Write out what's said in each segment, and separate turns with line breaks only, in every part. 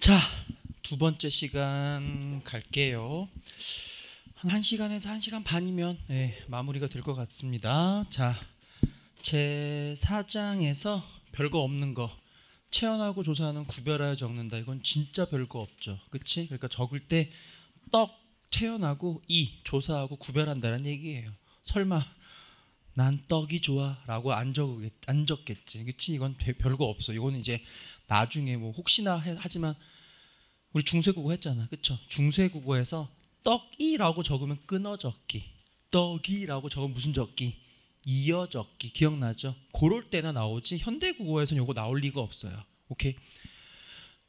자, 두 번째 시간 갈게요. 한 1시간에서 1시간 반이면 네, 마무리가 될 것 같습니다. 자, 제 4장에서 별거 없는 거 체언하고 조사하는 구별하여 적는다. 이건 진짜 별거 없죠. 그치 그러니까 적을 때떡 체언하고 이 조사하고 구별한다는 얘기예요. 설마 난 떡이 좋아라고 안 적겠 안 적겠지. 그치 이건 별거 없어. 이건 이제 나중에 뭐 혹시나 해, 하지만 우리 중세국어 했잖아, 그쵸 중세국어에서 떡이라고 적으면 끊어적기, 떡이라고 적으면 무슨 적기? 이어적기 기억나죠? 고럴 때나 나오지 현대국어에서는 요거 나올 리가 없어요. 오케이.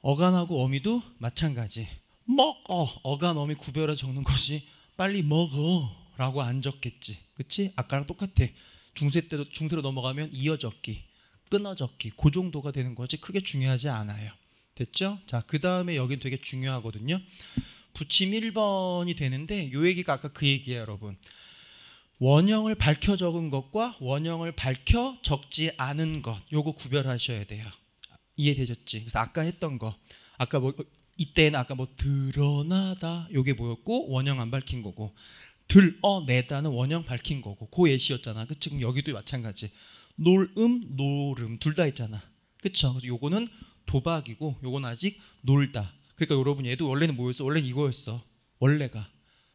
어간하고 어미도 마찬가지. 먹어 어간 어미 구별해 적는 것이 빨리 먹어라고 안 적겠지. 그치 아까랑 똑같아. 중세 때도 중세로 넘어가면 이어적기 끊어졌기 그 정도가 되는 거지 크게 중요하지 않아요. 됐죠? 자, 그 다음에 여긴 되게 중요하거든요. 부침 1번이 되는데 요 얘기가 아까 그 얘기예요, 여러분. 원형을 밝혀 적은 것과 원형을 밝혀 적지 않은 것 요거 구별하셔야 돼요. 이해되셨지? 그래서 아까 했던 거 아까 뭐 이때는 아까 뭐 드러나다 요게 뭐였고 원형 안 밝힌 거고 들어내다는 원형 밝힌 거고 그 예시였잖아. 그 지금 여기도 마찬가지. 놀음, 놀음 둘 다 있잖아. 그쵸? 그래서 요거는 도박이고 요건 아직 놀다. 그러니까 여러분 얘도 원래는 뭐였어? 원래는 이거였어. 원래가.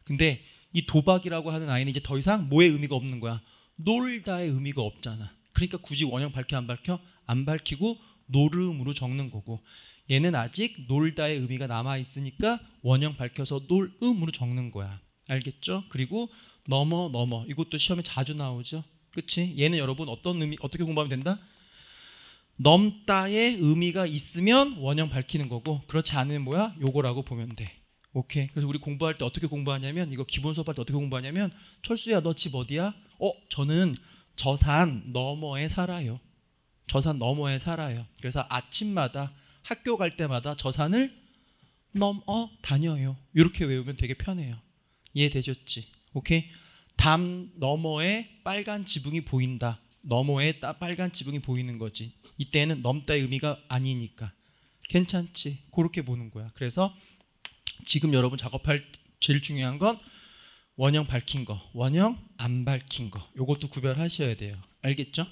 근데 이 도박이라고 하는 아이는 이제 더 이상 뭐의 의미가 없는 거야? 놀다의 의미가 없잖아. 그러니까 굳이 원형 밝혀 안 밝혀? 안 밝히고 놀음으로 적는 거고 얘는 아직 놀다의 의미가 남아 있으니까 원형 밝혀서 놀음으로 적는 거야. 알겠죠? 그리고 넘어 넘어 이것도 시험에 자주 나오죠. 그치 얘는 여러분 어떤 의미 어떻게 공부하면 된다? 넘다의 의미가 있으면 원형 밝히는 거고 그렇지 않으면 뭐야? 요거라고 보면 돼. 오케이. 그래서 우리 공부할 때 어떻게 공부하냐면 이거 기본 수업할 때 어떻게 공부하냐면 철수야 너 집 어디야? 어 저는 저 산 너머에 살아요. 저 산 너머에 살아요. 그래서 아침마다 학교 갈 때마다 저 산을 넘어 다녀요. 이렇게 외우면 되게 편해요. 이해되셨지? 오케이. 담 너머에 빨간 지붕이 보인다. 너머에 따 빨간 지붕이 보이는 거지. 이때는 넘다의 의미가 아니니까. 괜찮지. 그렇게 보는 거야. 그래서 지금 여러분 작업할 제일 중요한 건 원형 밝힌 거, 원형 안 밝힌 거. 요것도 구별하셔야 돼요. 알겠죠?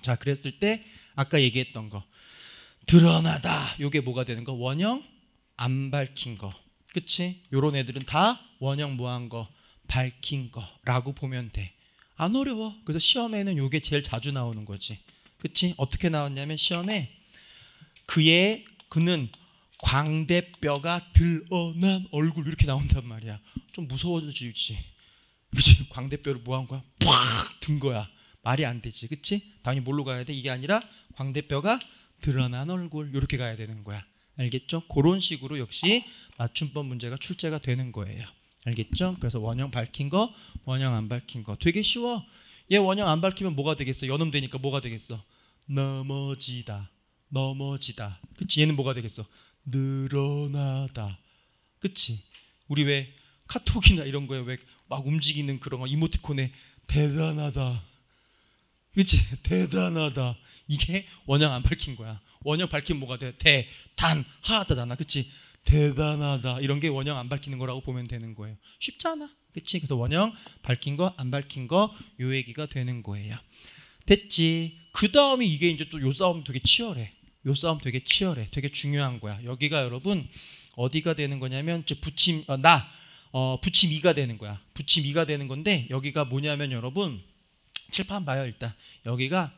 자, 그랬을 때 아까 얘기했던 거. 드러나다. 요게 뭐가 되는 거? 원형 안 밝힌 거. 그치? 요런 애들은 다 원형 뭐한 거. 밝힌 거라고 보면 돼. 안 어려워. 그래서 시험에는 이게 제일 자주 나오는 거지. 그치? 어떻게 나왔냐면 시험에 그의 그는 광대뼈가 드러난 얼굴 이렇게 나온단 말이야. 좀 무서워지지. 그치? 광대뼈를 뭐한 거야? 팍! 든 거야. 말이 안 되지. 그치? 당연히 뭘로 가야 돼? 이게 아니라 광대뼈가 드러난 얼굴 이렇게 가야 되는 거야. 알겠죠? 그런 식으로 역시 맞춤법 문제가 출제가 되는 거예요. 알겠죠? 그래서 원형 밝힌 거, 원형 안 밝힌 거 되게 쉬워. 얘 원형 안 밝히면 뭐가 되겠어? 연음 되니까 뭐가 되겠어? 넘어지다, 넘어지다. 그치? 얘는 뭐가 되겠어? 늘어나다. 그치? 우리 왜 카톡이나 이런 거에 왜 막 움직이는 그런 거 이모티콘에 대단하다. 그치? 대단하다. 이게 원형 안 밝힌 거야. 원형 밝힌 뭐가 돼? 대, 단, 하다잖아. 그치? 대단하다 이런 게 원형 안 밝히는 거라고 보면 되는 거예요. 쉽잖아, 그치 그래서 원형 밝힌 거 안 밝힌 거 요 얘기가 되는 거예요. 됐지. 그 다음에 이게 이제 또 요 싸움 되게 치열해. 요 싸움 되게 치열해. 되게 중요한 거야. 여기가 여러분 어디가 되는 거냐면 이제 부침 어, 나 어, 부침 이가 되는 거야. 부침 이가 되는 건데 여기가 뭐냐면 여러분 칠판 봐요 일단 여기가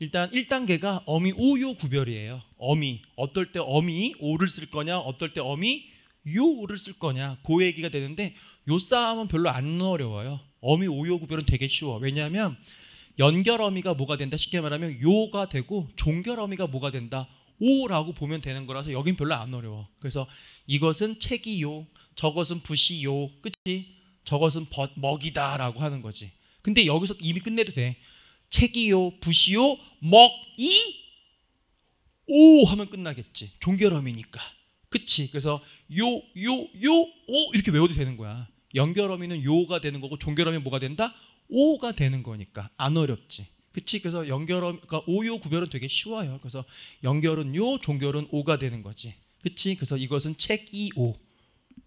일단 1단계가 어미 오요 구별이에요. 어미 어떨 때 어미 오를 쓸 거냐 어떨 때 어미 요를 쓸 거냐 그 얘기가 되는데 요 싸움은 별로 안 어려워요. 어미 오요 구별은 되게 쉬워. 왜냐하면 연결 어미가 뭐가 된다 쉽게 말하면 요가 되고 종결 어미가 뭐가 된다 오라고 보면 되는 거라서 여긴 별로 안 어려워. 그래서 이것은 책이요, 저것은 붓이요, 끝이 저것은 벗, 먹이다라고 하는 거지. 근데 여기서 이미 끝내도 돼. 책이요 붓이요 먹이 오 하면 끝나겠지. 종결어미니까. 그치? 그래서 요, 요, 요, 오 이렇게 외워도 되는 거야. 연결어미는 요가 되는 거고 종결어미는 뭐가 된다? 오가 되는 거니까 안 어렵지. 그치? 그래서 연결어, 그러니까 오요 구별은 되게 쉬워요. 그래서 연결은 요, 종결은 오가 되는 거지. 그치? 그래서 이것은 책이오.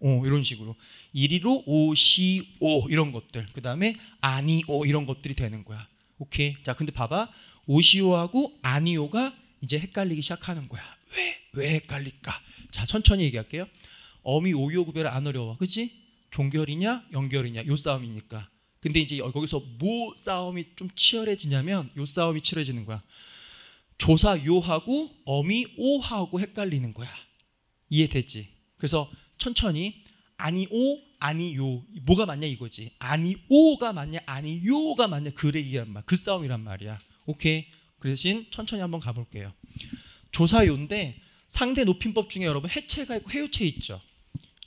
어, 이런 식으로 이리로 오시오 이런 것들 그 다음에 아니오 이런 것들이 되는 거야 오케이. 자, 근데 봐봐. 오시오하고 아니오가 이제 헷갈리기 시작하는 거야. 왜? 왜 헷갈릴까? 자, 천천히 얘기할게요. 어미 오이오 구별 안 어려워. 그치 종결이냐 연결이냐 요 싸움이니까. 근데 이제 거기서 뭐 싸움이 좀 치열해지냐면 요 싸움이 치열해지는 거야. 조사 요하고 어미 오하고 헷갈리는 거야. 이해됐지? 그래서 천천히 아니오 아니요 뭐가 맞냐 이거지 아니오가 맞냐 아니요가 맞냐 그얘기란 말그 싸움이란 말이야 오케이 그 대신 천천히 한번 가볼게요 조사요인데 상대 높임법 중에 여러분 해체가 있고 해요체 있죠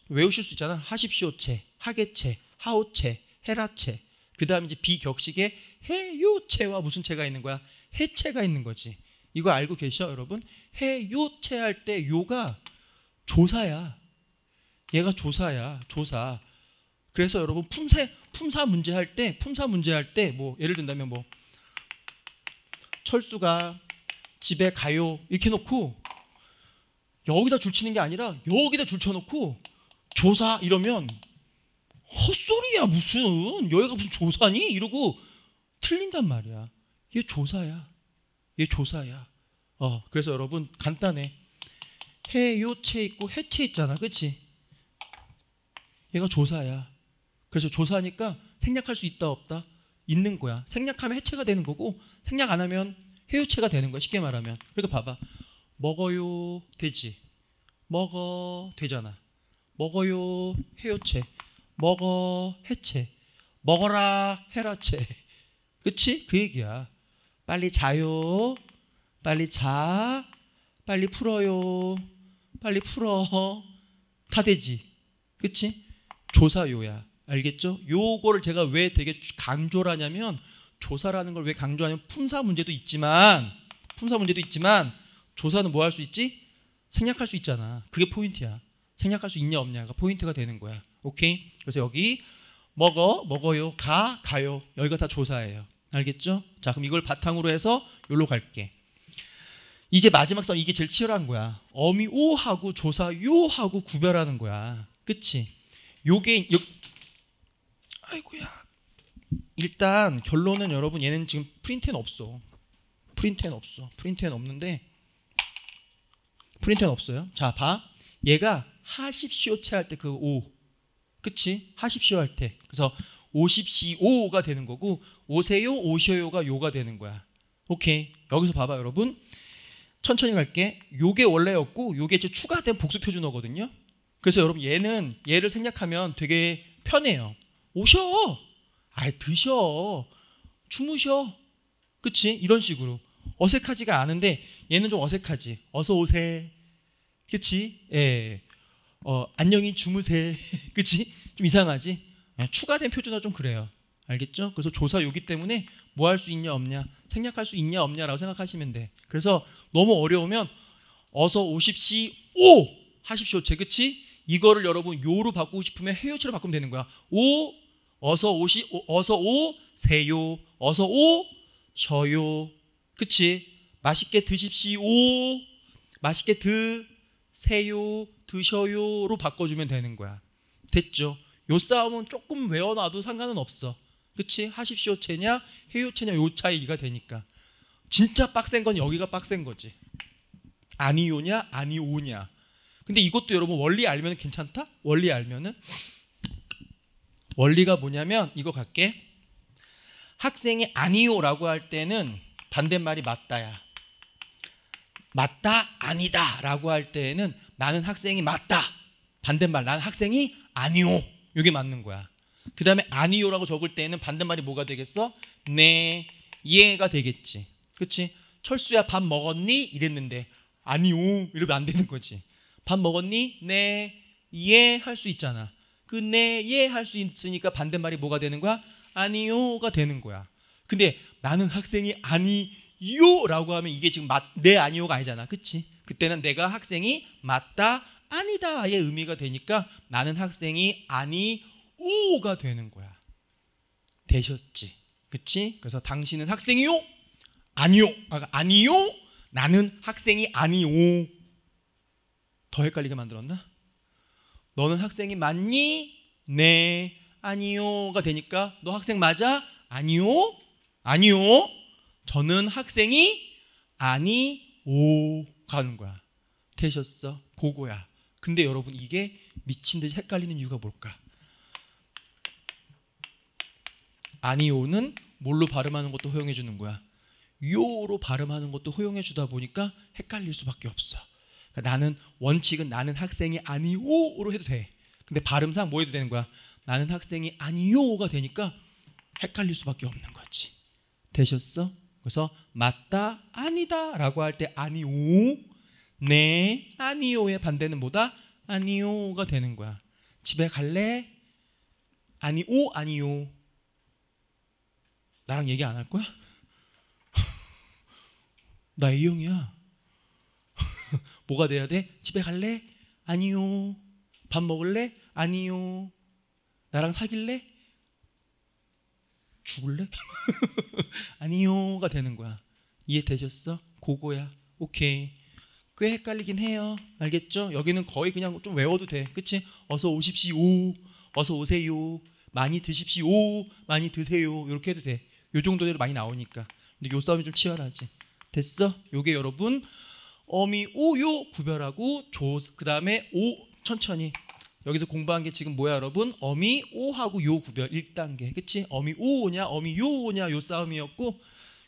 외우실 수 있잖아 하십시오체 하계체 하오체 해라체 그 다음 이제 비격식에 해요체와 무슨 체가 있는 거야 해체가 있는 거지 이거 알고 계셔 여러분 해요체 할 때 요가 조사야 얘가 조사야, 조사. 그래서 여러분 품사 품사 문제 할 때 품사 문제 할때 뭐 예를 든다면 뭐 철수가 집에 가요 이렇게 놓고 여기다 줄치는 게 아니라 여기다 줄쳐놓고 조사 이러면 헛소리야 무슨 여기가 무슨 조사니 이러고 틀린단 말이야 얘 조사야 얘 조사야 어 그래서 여러분 간단해 해요체 있고 해체 있잖아 그치 얘가 조사야. 그래서 조사니까 생략할 수 있다 없다 있는 거야. 생략하면 해체가 되는 거고 생략 안 하면 해유체가 되는 거야. 쉽게 말하면. 그러니까 봐봐. 먹어요 되지. 먹어 되잖아. 먹어요 해요체. 먹어 해체. 먹어라 해라체. 그치? 그 얘기야. 빨리 자요. 빨리 자. 빨리 풀어요. 빨리 풀어. 다 되지. 그치? 조사 요야. 알겠죠? 요거를 제가 왜 되게 강조를 하냐면 조사라는 걸 왜 강조하냐면 품사 문제도 있지만 품사 문제도 있지만 조사는 뭐 할 수 있지? 생략할 수 있잖아. 그게 포인트야. 생략할 수 있냐 없냐가 포인트가 되는 거야. 오케이? 그래서 여기 먹어, 먹어요. 가, 가요. 여기가 다 조사예요. 알겠죠? 자, 그럼 이걸 바탕으로 해서 요로 갈게. 이제 마지막 싸움 이게 제일 치열한 거야. 어미 오하고 조사 요하고 구별하는 거야. 그치? 요게 요, 아이고야. 일단 결론은 여러분 얘는 지금 프린트엔 없어. 프린트엔 없어. 프린트엔 없는데 프린트엔 없어요. 자, 봐. 얘가 하십시오체 할때 그 오. 그치? 하십시오 할 때. 그래서 오십시오가 되는 거고 오세요 오셔요가 요가 되는 거야. 오케이. 여기서 봐봐 여러분. 천천히 갈게. 요게 원래였고 요게 이제 추가된 복수 표준어거든요. 그래서 여러분 얘는 얘를 생략하면 되게 편해요. 오셔. 아이 드셔. 주무셔. 그치? 이런 식으로. 어색하지가 않은데 얘는 좀 어색하지. 어서 오세. 그치? 예. 어, 안녕히 주무세. 그치? 좀 이상하지? 예, 추가된 표준어 좀 그래요. 알겠죠? 그래서 조사 요기 때문에 뭐 할 수 있냐 없냐 생략할 수 있냐 없냐라고 생각하시면 돼. 그래서 너무 어려우면 어서 오십시오 하십시오. 제 그치? 이거를 여러분 요로 바꾸고 싶으면 해요체로 바꾸면 되는 거야. 오 어서 오시 오, 어서 오 세요 어서 오 셔요. 그치? 맛있게 드십시오. 맛있게 드세요. 드셔요로 바꿔주면 되는 거야. 됐죠? 요 싸움은 조금 외워놔도 상관은 없어. 그치? 하십시오 체냐 해요 체냐 요 차이가 되니까. 진짜 빡센 건 여기가 빡센 거지. 아니오냐 아니오냐. 근데 이것도 여러분 원리 알면 괜찮다? 원리 알면은 원리가 뭐냐면 이거 갈게. 학생이 아니요라고 할 때는 반대말이 맞다야. 맞다 아니다라고 할 때에는 나는 학생이 맞다. 반대말 나는 학생이 아니요. 이게 맞는 거야. 그다음에 아니요라고 적을 때에는 반대말이 뭐가 되겠어? 네, 예가 되겠지. 그렇지? 철수야 밥 먹었니? 이랬는데 아니요 이러면 안 되는 거지. 밥 먹었니? 네. 예 할 수 있잖아. 그 네, 예 할 수 있으니까 반대말이 뭐가 되는 거야? 아니요가 되는 거야. 근데 나는 학생이 아니요라고 하면 이게 지금 맞, 네 아니요가 아니잖아. 그치? 그때는 내가 학생이 맞다 아니다의 의미가 되니까 나는 학생이 아니오가 되는 거야. 되셨지? 그치? 그래서 당신은 학생이요? 아니요. 아, 아니요? 나는 학생이 아니오. 더 헷갈리게 만들었나? 너는 학생이 맞니? 네, 아니요가 되니까 너 학생 맞아? 아니요, 아니요. 저는 학생이 아니오 가는 거야. 되셨어? 보고야. 근데 여러분 이게 미친 듯이 헷갈리는 이유가 뭘까? 아니오는 뭘로 발음하는 것도 허용해 주는 거야. 요로 발음하는 것도 허용해 주다 보니까 헷갈릴 수밖에 없어. 그러니까 나는 원칙은 나는 학생이 아니오로 해도 돼. 근데 발음상 뭐 해도 되는 거야? 나는 학생이 아니오가 되니까 헷갈릴 수밖에 없는 거지. 되셨어? 그래서 맞다 아니다라고 할 때 아니오 네 아니오의 반대는 뭐다 아니오가 되는 거야. 집에 갈래? 아니오 아니오. 나랑 얘기 안 할 거야? 나 A형이야. 뭐가 돼야 돼? 집에 갈래? 아니요. 밥 먹을래? 아니요. 나랑 사귈래? 죽을래? 아니요가 되는 거야. 이해되셨어? 고거야 오케이. 꽤 헷갈리긴 해요. 알겠죠? 여기는 거의 그냥 좀 외워도 돼. 그치? 어서 오십시오. 어서 오세요. 많이 드십시오. 많이 드세요. 이렇게 해도 돼. 요 정도대로 많이 나오니까. 근데 요 싸움이 좀 치열하지. 됐어? 요게 여러분 어미 오 요 구별하고 조 그다음에 오 천천히 여기서 공부한 게 지금 뭐야 여러분? 어미 오하고 요 구별 1단계. 그치? 어미 오냐 어미 요냐요 싸움이었고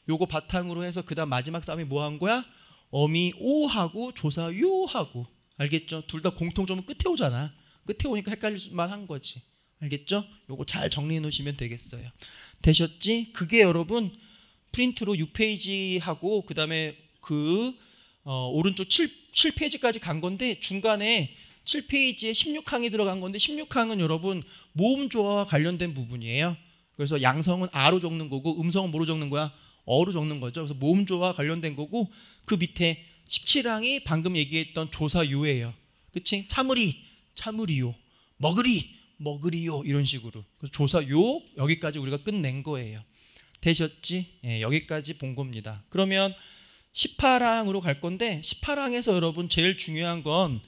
요거 바탕으로 해서 그다음 마지막 싸움이 뭐한 거야? 어미 오하고 조사 요하고 알겠죠? 둘 다 공통점은 끝에 오잖아. 끝에 오니까 헷갈릴 수만 한 거지. 알겠죠? 요거 잘 정리해 놓으시면 되겠어요. 되셨지? 그게 여러분 프린트로 6페이지하고 그다음에 그 어, 오른쪽 7, 7페이지까지 간 건데 중간에 7페이지에 16항이 들어간 건데 16항은 여러분 모음 조화와 관련된 부분이에요. 그래서 양성은 아로 적는 거고 음성은 뭐로 적는 거야? 어로 적는 거죠. 그래서 모음 조화와 관련된 거고 그 밑에 17항이 방금 얘기했던 조사유예요. 그치? 참으리, 참으리요. 먹으리, 먹으리요. 이런 식으로. 그래서 조사요 여기까지 우리가 끝낸 거예요. 되셨지? 예, 여기까지 본 겁니다. 그러면 18항으로 갈 건데 18항에서 여러분 제일 중요한 건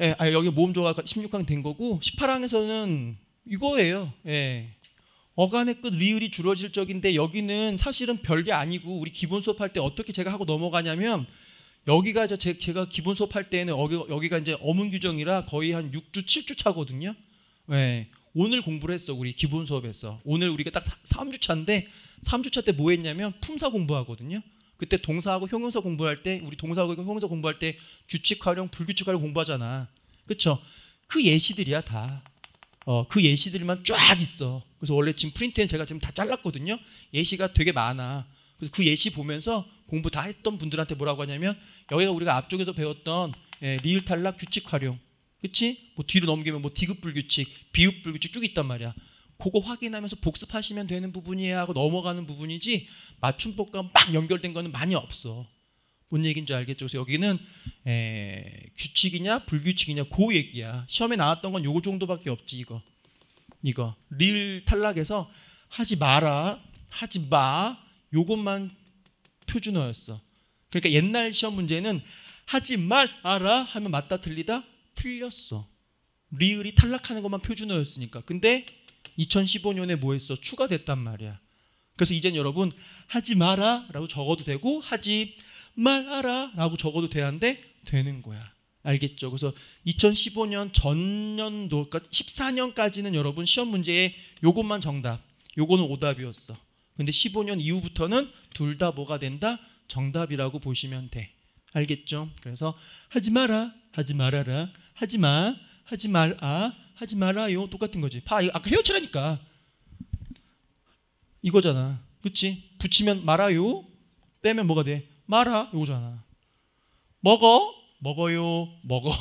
예, 아, 여기 모음조가 16항 된 거고 18항에서는 이거예요. 예. 어간의 끝 리을이 줄어질 적인데 여기는 사실은 별게 아니고 우리 기본 수업할 때 어떻게 제가 하고 넘어가냐면 여기가 저 제가 제 기본 수업할 때는 여기, 가 이제 어문 규정이라 거의 한 6주 7주 차거든요. 예. 오늘 공부를 했어 우리 기본 수업에서 오늘 우리가 딱 3주 차인데 3주 차 때 뭐 했냐면 품사 공부하거든요. 그때 동사하고 형용사 공부할 때 우리 동사하고 형용사 공부할 때 규칙 활용, 불규칙 활용 공부하잖아. 그렇죠? 그 예시들이야 다. 어, 그 예시들만 쫙 있어. 그래서 원래 지금 프린트는 제가 지금 다 잘랐거든요. 예시가 되게 많아. 그래서 그 예시 보면서 공부 다 했던 분들한테 뭐라고 하냐면 여기가 우리가 앞쪽에서 배웠던 예, 리을 탈락 규칙 활용. 그치? 뭐 뒤로 넘기면 뭐 디귿 불규칙, 비읍 불규칙 쭉 있단 말이야. 그거 확인하면서 복습하시면 되는 부분이야 하고 넘어가는 부분이지 맞춤법과 막 연결된 거는 많이 없어. 뭔 얘기인지 알겠죠? 그래서 여기는 에, 규칙이냐 불규칙이냐 그 얘기야. 시험에 나왔던 건 요거 정도밖에 없지 이거. 이거 릴탈락해서 하지 마라 하지 마 요것만 표준어였어. 그러니까 옛날 시험 문제는 하지 말아라 하면 맞다 틀리다 틀렸어. 리을이 탈락하는 것만 표준어였으니까. 근데 2015년에 뭐 했어? 추가됐단 말이야. 그래서 이젠 여러분 하지 마라 라고 적어도 되고 하지 말아라 라고 적어도 되는데 되는 거야. 알겠죠? 그래서 2015년 전년도 그러니까 14년까지는 여러분 시험 문제에 요것만 정답 요거는 오답이었어. 근데 15년 이후부터는 둘 다 뭐가 된다? 정답이라고 보시면 돼. 알겠죠? 그래서 하지 마라, 하지 말아라, 하지 마, 하지 말아, 하지 말아요. 똑같은 거지. 봐, 아까 헤어치라니까. 이거잖아. 그치? 붙이면 말아요. 떼면 뭐가 돼? 말아. 이거잖아 먹어. 먹어요. 먹어.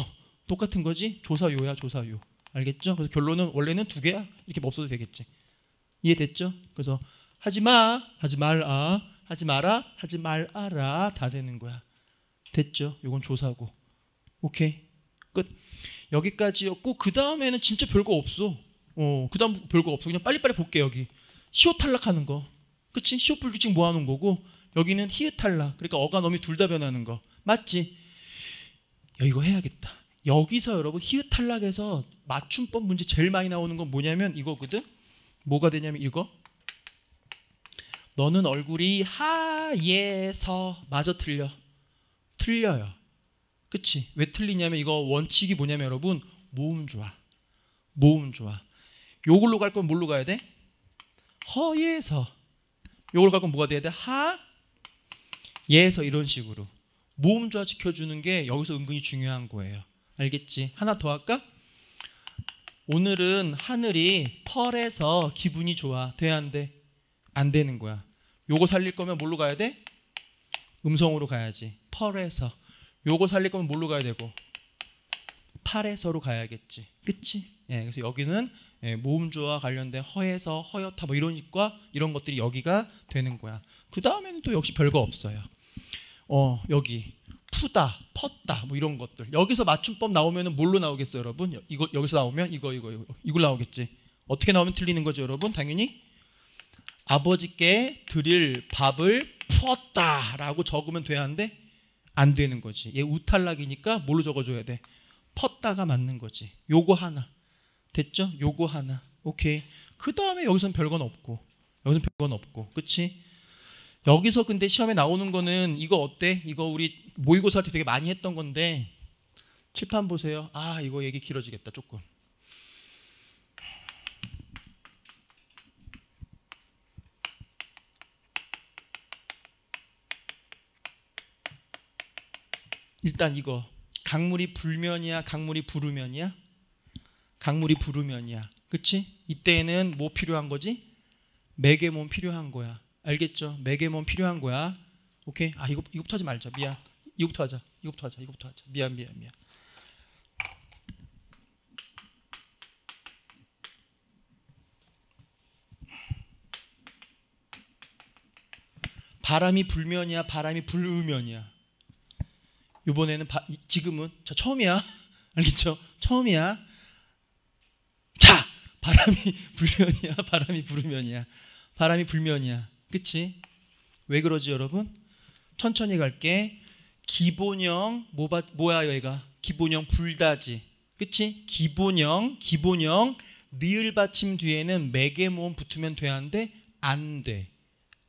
똑같은 거지? 조사요야, 조사요. 알겠죠? 그래서 결론은 원래는 두 개야. 이렇게 없어도 되겠지. 이해됐죠? 그래서 하지 마, 하지 말아, 하지 마라, 하지 말아라 다 되는 거야. 됐죠? 이건 조사고. 오케이. 끝. 여기까지였고 그 다음에는 진짜 별거 없어. 어, 그 다음 별거 없어. 그냥 빨리빨리 볼게 여기. 시옷 탈락하는 거. 그치? 시옷 불규칙 모아놓은 거고 여기는 히읗 탈락. 그러니까 어간어미둘 다 변하는 거. 맞지? 야, 이거 해야겠다. 여기서 여러분 히읗 탈락에서 맞춤법 문제 제일 많이 나오는 건 뭐냐면 이거거든. 뭐가 되냐면 이거. 너는 얼굴이 하얘서 마저 틀려. 틀려요. 그치? 왜 틀리냐면 이거 원칙이 뭐냐면 여러분 모음 좋아. 모음 좋아. 요걸로 갈 거면 뭘로 가야 돼? 허에서. 요걸로 갈 거면 뭐가 돼야 돼? 하, 예에서 이런 식으로. 모음 좋아 지켜주는 게 여기서 은근히 중요한 거예요. 알겠지? 하나 더 할까? 오늘은 하늘이 펄해서 기분이 좋아. 돼야 안 돼? 안 되는 거야. 요거 살릴 거면 뭘로 가야 돼? 음성으로 가야지. 펄해서. 요거 살릴 거면 뭘로 가야 되고 팔에서로 가야겠지. 그치? 예, 그래서 여기는 예, 모음조와 관련된 허에서 허여타 뭐 이런 식과 이런 것들이 여기가 되는 거야. 그 다음에는 또 역시 별거 없어요. 어 여기 푸다, 펐다 뭐 이런 것들. 여기서 맞춤법 나오면은 뭘로 나오겠어요, 여러분? 이거 여기서 나오면 이거 이거 이거 이걸 나오겠지. 어떻게 나오면 틀리는 거죠, 여러분? 당연히 아버지께 드릴 밥을 푸었다라고 적으면 돼야 하는데 안 되는 거지. 얘 우탈락이니까 뭘로 적어줘야 돼? 펐다가 맞는 거지. 요거 하나. 됐죠? 요거 하나. 오케이. 그 다음에 여기선 별건 없고. 여기선 별건 없고. 그치? 여기서 근데 시험에 나오는 거는 이거 어때? 이거 우리 모의고사 할때 되게 많이 했던 건데 칠판 보세요. 아 이거 얘기 길어지겠다 조금. 일단 이거 강물이 불면이야 강물이 부르면이야 강물이 부르면이야 그치? 이때는 에뭐 필요한 거지? 매개몸 필요한 거야 알겠죠? 매개몸 필요한 거야 오케이? 아 이거, 이거부터 하지 말자 미안 이거부터 하자 이거부터 하자 이거부터 하자 미안 미안 미안 바람이 불면이야 바람이 불으면이야 이번에는 바, 지금은 저 처음이야. 알겠죠? 처음이야. 자, 바람이 불면이야. 바람이 불르면이야 바람이 불면이야. 그치? 왜 그러지 여러분? 천천히 갈게. 기본형 뭐바, 뭐야 얘가? 기본형 불다지. 그치? 기본형 기본형 리을 받침 뒤에는 매개 모음 붙으면 돼야 는데안 돼.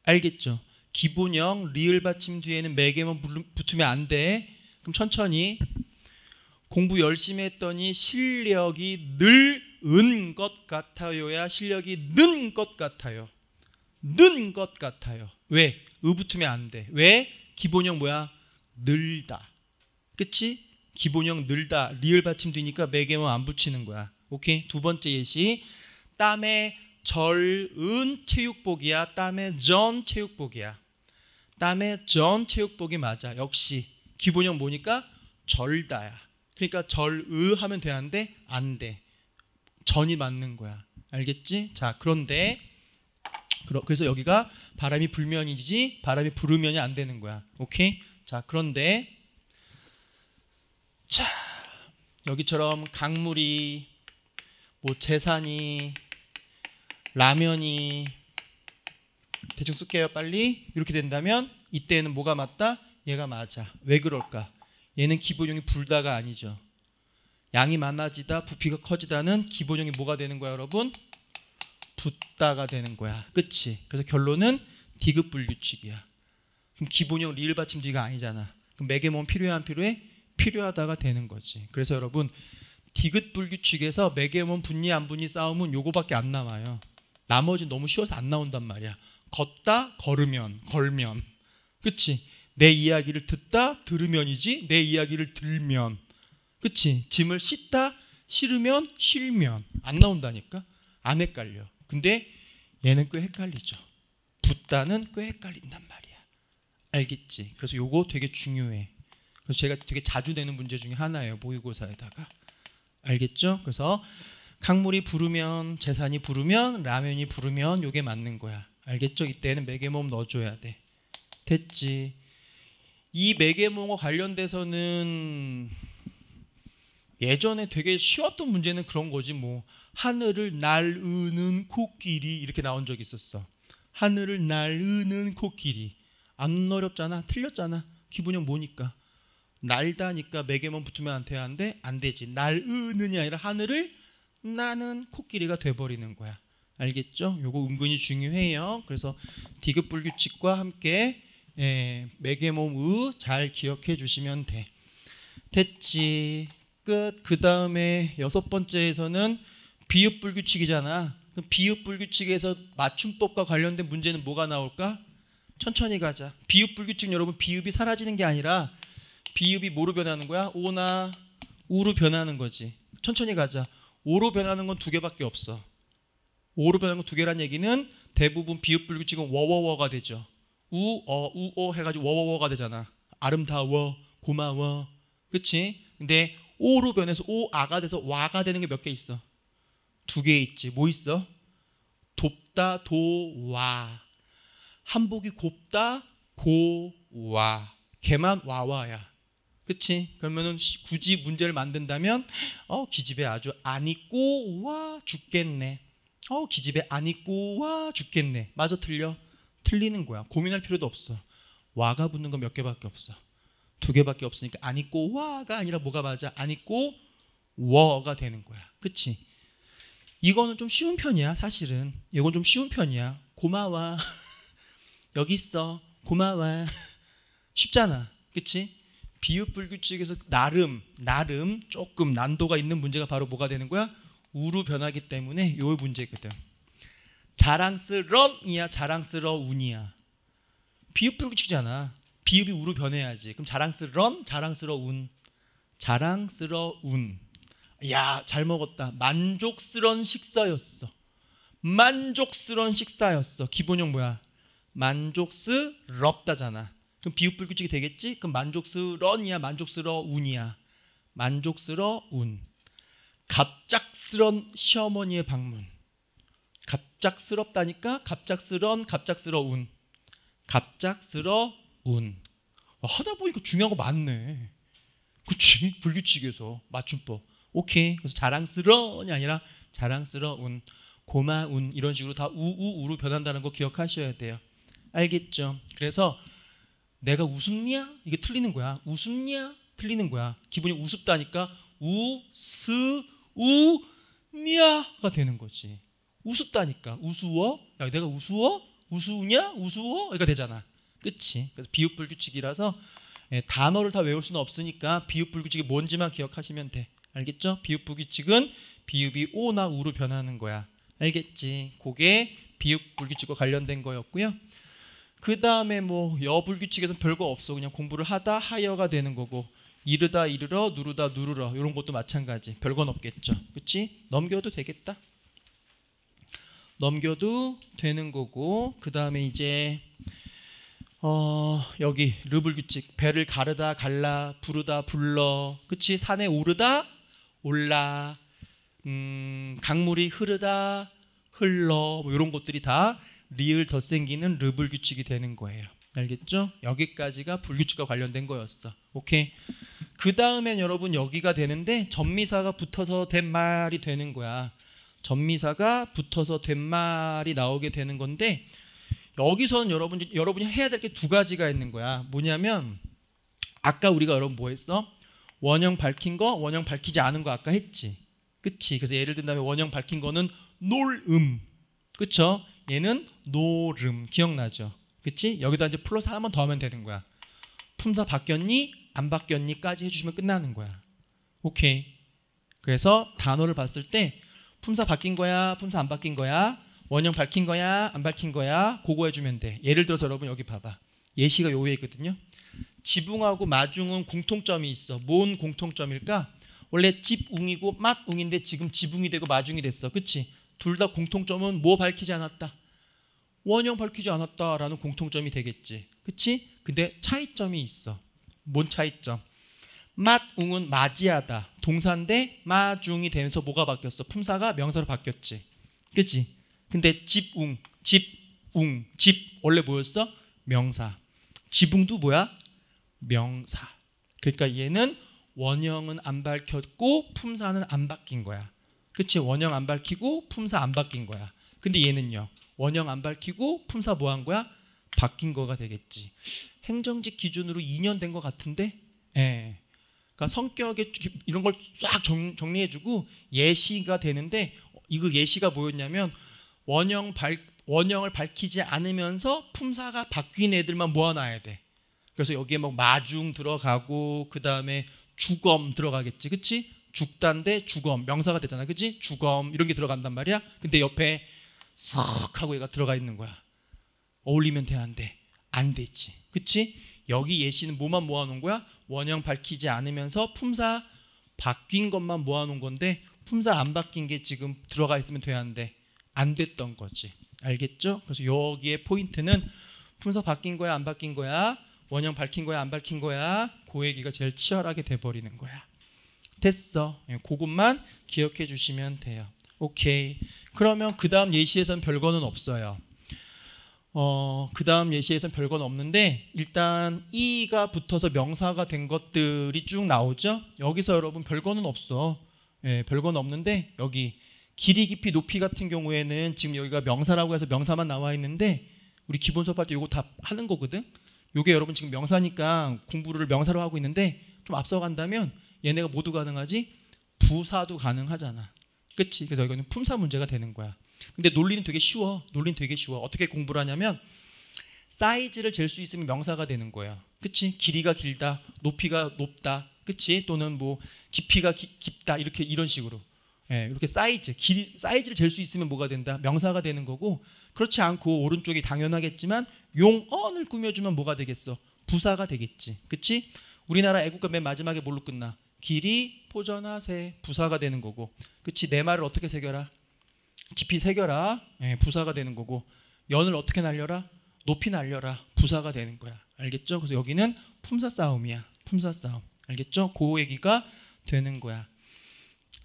알겠죠? 기본형 리을 받침 뒤에는 매개만 붙으면 안 돼. 그럼 천천히 공부 열심히 했더니 실력이 늘은것 같아요야 실력이 는 것 같아요. 는 것 같아요. 왜? 의 붙으면 안 돼. 왜? 기본형 뭐야? 늘다. 그치? 기본형 늘다. 리을 받침 뒤니까 매개만 뭐 안 붙이는 거야. 오케이? 두 번째 예시. 땀에 절은 체육복이야. 땀에 전 체육복이야. 땀에 전 체육복이 맞아. 역시 기본형 뭐니까 절다야. 그러니까 절의 하면 되는데 안 돼. 전이 맞는 거야. 알겠지? 자, 그런데 그래서 여기가 바람이 불면이지 바람이 불으면이안 되는 거야. 오케이? 자, 그런데 자, 여기처럼 강물이 뭐 재산이 라면이 대충 쓸게요 빨리 이렇게 된다면 이때는 뭐가 맞다? 얘가 맞아. 왜 그럴까? 얘는 기본형이 불다가 아니죠. 양이 많아지다, 부피가 커지다는 기본형이 뭐가 되는 거야, 여러분? 붙다가 되는 거야. 그치? 그래서 결론은 디귿 불규칙이야. 그럼 기본형 리을 받침 뒤가 아니잖아. 그럼 매개몸 필요해 안 필요해? 필요하다가 되는 거지. 그래서 여러분 디귿 불규칙에서 매개몸 분리 안 분리 싸움은 요거밖에 안 남아요. 나머지 너무 쉬워서 안 나온단 말이야. 걷다 걸으면 걸면 그치? 내 이야기를 듣다 들으면이지 내 이야기를 들면 그치 짐을 씻다 싫으면 실면 안 나온다니까 안 헷갈려 근데 얘는 꽤 헷갈리죠 붓다는 꽤 헷갈린단 말이야 알겠지 그래서 요거 되게 중요해 그래서 제가 되게 자주 내는 문제 중에 하나예요 모의고사에다가 알겠죠 그래서 강물이 부르면 재산이 부르면 라면이 부르면 요게 맞는 거야 알겠죠 이때는 매개몸 넣어줘야 돼 됐지 이 매개몽과 관련돼서는 예전에 되게 쉬웠던 문제는 그런 거지 뭐 하늘을 날으는 코끼리 이렇게 나온 적이 있었어. 하늘을 날으는 코끼리 안 어렵잖아. 틀렸잖아. 기분형 뭐니까 날다니까 매개몽 붙으면 안돼는안 되지. 날으느냐 아니라 하늘을 나는 코끼리가 돼버리는 거야. 알겠죠? 요거 은근히 중요해요. 그래서 디귿 불규칙과 함께 예, 매개몸 으잘 기억해 주시면 돼. 됐지. 끝. 그 다음에 여섯 번째에서는 비읍 불규칙이잖아. 그럼 비읍 불규칙에서 맞춤법과 관련된 문제는 뭐가 나올까? 천천히 가자. 비읍 불규칙 여러분 비읍이 사라지는 게 아니라 비읍이 뭐로 변하는 거야? 오나 우로 변하는 거지. 천천히 가자. 오로 변하는 건 두 개밖에 없어. 오로 변하는 건두 개란 얘기는 대부분 비읍 불규칙은 워워워가 되죠. 우어 우어 해가지고 워워워가 되잖아. 아름다워, 고마워, 그치 근데 오로 변해서 오아가 돼서 와가 되는 게 몇 개 있어? 두 개 있지. 뭐 있어? 돕다 도 와 한복이 곱다 고 와 개만 와와야. 그치? 그러면은 굳이 문제를 만든다면 어 기집애 아주 안 입고 와 죽겠네. 어 기집애 안 입고 와 죽겠네. 맞아 틀려. 틀리는 거야. 고민할 필요도 없어. 와가 붙는 건 몇 개밖에 없어. 두 개밖에 없으니까 아니고 와가 아니라 뭐가 맞아? 아니고 워가 되는 거야. 그치? 이거는 좀 쉬운 편이야, 사실은. 이건 좀 쉬운 편이야. 고마워. 여기 있어. 고마워. 쉽잖아. 그치? 비읍불규칙에서 나름, 나름 조금 난도가 있는 문제가 바로 뭐가 되는 거야? 우로 변하기 때문에 요 문제거든. 자랑스러운이야 자랑스러운이야 비읍 불규칙이잖아 비읍이 우로 변해야지 그럼 자랑스런 러 자랑스러운 자랑스러운 야잘 먹었다 만족스러운 식사였어 만족스러운 식사였어 기본형 뭐야 만족스럽다잖아 그럼 비읍 불규칙이 되겠지 그럼 만족스런이야 만족스러운이야 만족스러운 갑작스런 시어머니의 방문 갑작스럽다니까 갑작스런 갑작스러운 갑작스러운 하다 보니까 중요한 거 많네. 그치? 불규칙에서 맞춤법. 오케이. 그래서 자랑스러운이 아니라 자랑스러운, 고마운 이런 식으로 다 우우우로 변한다는 거 기억하셔야 돼요. 알겠죠? 그래서 내가 웃음냐? 이게 틀리는 거야. 웃음냐? 틀리는 거야. 기분이 우습다니까 우스우냐가 되는 거지. 우습다니까. 우수워 야, 내가 우수워우수우냐우수워 이거 되잖아. 끝이 그래서 비읍불규칙이라서 예, 단어를 다 외울 수는 없으니까 비읍불규칙이 뭔지만 기억하시면 돼. 알겠죠? 비읍불규칙은 비읍이 오나 우로 변하는 거야. 알겠지? 그게 비읍불규칙과 관련된 거였고요. 그 다음에 뭐 여불규칙에서는 별거 없어. 그냥 공부를 하다 하여가 되는 거고 이르다 이르러 누르다 누르러 이런 것도 마찬가지. 별건 없겠죠. 그치? 넘겨도 되겠다. 넘겨도 되는 거고 그 다음에 이제 어, 여기 르블규칙 배를 가르다 갈라 부르다 불러 그치 산에 오르다 올라 음, 강물이 흐르다 흘러 뭐 이런 것들이 다 리을 더생기는르블규칙이 되는 거예요. 알겠죠? 여기까지가 불규칙과 관련된 거였어. 오케이. 그 다음엔 여러분 여기가 되는데 전미사가 붙어서 된 말이 되는 거야. 전미사가 붙어서 된 말이 나오게 되는 건데 여기서는 여러분 여러분이 해야 될 게 두 가지가 있는 거야. 뭐냐면 아까 우리가 여러분 뭐 했어? 원형 밝힌 거, 원형 밝히지 않은 거 아까 했지. 그치? 그래서 예를 든다면 원형 밝힌 거는 놀음. 그쵸? 얘는 노름. 기억나죠? 그치? 여기다 이제 플러스 하나만 더 하면 되는 거야. 품사 바뀌었니? 안 바뀌었니?까지 해주시면 끝나는 거야. 오케이. 그래서 단어를 봤을 때 품사 바뀐 거야? 품사 안 바뀐 거야? 원형 밝힌 거야? 안 밝힌 거야? 그거 해주면 돼. 예를 들어서 여러분 여기 봐봐. 예시가 요 위에 있거든요. 지붕하고 마중은 공통점이 있어. 뭔 공통점일까? 원래 집웅이고 맛웅인데 지금 지붕이 되고 마중이 됐어. 그치? 둘 다 공통점은 뭐 밝히지 않았다. 원형 밝히지 않았다라는 공통점이 되겠지. 그치? 근데 차이점이 있어. 뭔 차이점? 맛웅은 맞이하다. 동사인데 마중이 되면서 뭐가 바뀌었어? 품사가 명사로 바뀌었지. 그치? 근데 집웅, 집웅, 집 원래 뭐였어? 명사. 지붕도 뭐야? 명사. 그러니까 얘는 원형은 안 밝혔고 품사는 안 바뀐 거야. 그치? 원형 안 밝히고 품사 안 바뀐 거야. 근데 얘는요. 원형 안 밝히고 품사 뭐한 거야? 바뀐 거가 되겠지. 행정직 기준으로 2년 된것 같은데? 예. 그러니까 성격에 이런 걸쫙 정리해주고 예시가 되는데 이거 예시가 뭐였냐면 원형 발, 원형을 밝히지 않으면서 품사가 바뀐 애들만 모아놔야 돼. 그래서 여기에 막 마중 들어가고 그 다음에 주검 들어가겠지, 그렇지? 죽단대 주검 명사가 되잖아, 그렇지? 주검 이런 게 들어간단 말이야. 근데 옆에 석 하고 얘가 들어가 있는 거야. 어울리면 돼 안 돼? 안 되지, 그렇지? 여기 예시는 뭐만 모아놓은 거야? 원형 밝히지 않으면서 품사 바뀐 것만 모아놓은 건데 품사 안 바뀐 게 지금 들어가 있으면 돼야 는데안 됐던 거지 알겠죠? 그래서 여기에 포인트는 품사 바뀐 거야 안 바뀐 거야 원형 밝힌 거야 안 밝힌 거야 고그 얘기가 제일 치열하게 돼버리는 거야 됐어 예, 그것만 기억해 주시면 돼요 오케이 그러면 그 다음 예시에선 별거는 없어요 어, 그 다음 예시에선 별건 없는데 일단 이가 붙어서 명사가 된 것들이 쭉 나오죠. 여기서 여러분 별건은 없어. 예, 별건 없는데 여기 길이 깊이 높이 같은 경우에는 지금 여기가 명사라고 해서 명사만 나와 있는데 우리 기본 수업할 때 이거 다 하는 거거든. 요게 여러분 지금 명사니까 공부를 명사로 하고 있는데 좀 앞서간다면 얘네가 모두 가능하지 부사도 가능하잖아. 그치? 그래서 이거는 품사 문제가 되는 거야. 근데 논리는 되게 쉬워. 논리는 되게 쉬워. 어떻게 공부를 하냐면 사이즈를 잴 수 있으면 명사가 되는 거야. 그치? 길이가 길다, 높이가 높다, 그치? 또는 뭐 깊이가 기, 깊다 이렇게 이런 식으로. 예, 이렇게 사이즈, 길이, 사이즈를 잴 수 있으면 뭐가 된다? 명사가 되는 거고 그렇지 않고 오른쪽이 당연하겠지만 용언을 꾸며주면 뭐가 되겠어? 부사가 되겠지, 그치? 우리나라 애국가 맨 마지막에 뭘로 끝나? 길이, 포전하세, 부사가 되는 거고, 그치? 내 말을 어떻게 새겨라? 깊이 새겨라. 예, 부사가 되는 거고 연을 어떻게 날려라? 높이 날려라. 부사가 되는 거야. 알겠죠? 그래서 여기는 품사 싸움이야. 품사 싸움. 알겠죠? 고 그 얘기가 되는 거야.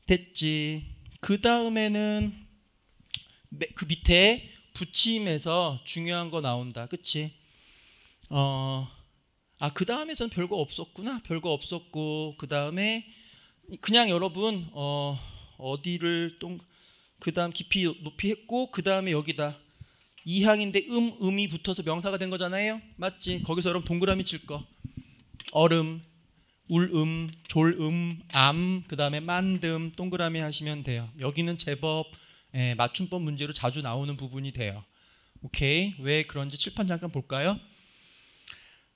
됐지. 그 다음에는 그 밑에 붙임에서 중요한 거 나온다. 그치? 어, 아, 그 다음에선 별거 없었구나. 별거 없었고, 그 다음에 그냥 여러분, 어, 어디를 동, 그 다음 깊이 높이 했고 그 다음에 여기다 이항인데 음 음이 붙어서 명사가 된 거잖아요. 맞지? 거기서 여러분 동그라미 칠 거. 얼음, 울음, 졸음, 암, 그 다음에 만듦 동그라미 하시면 돼요. 여기는 제법 예, 맞춤법 문제로 자주 나오는 부분이 돼요. 오케이. 왜 그런지 칠판 잠깐 볼까요?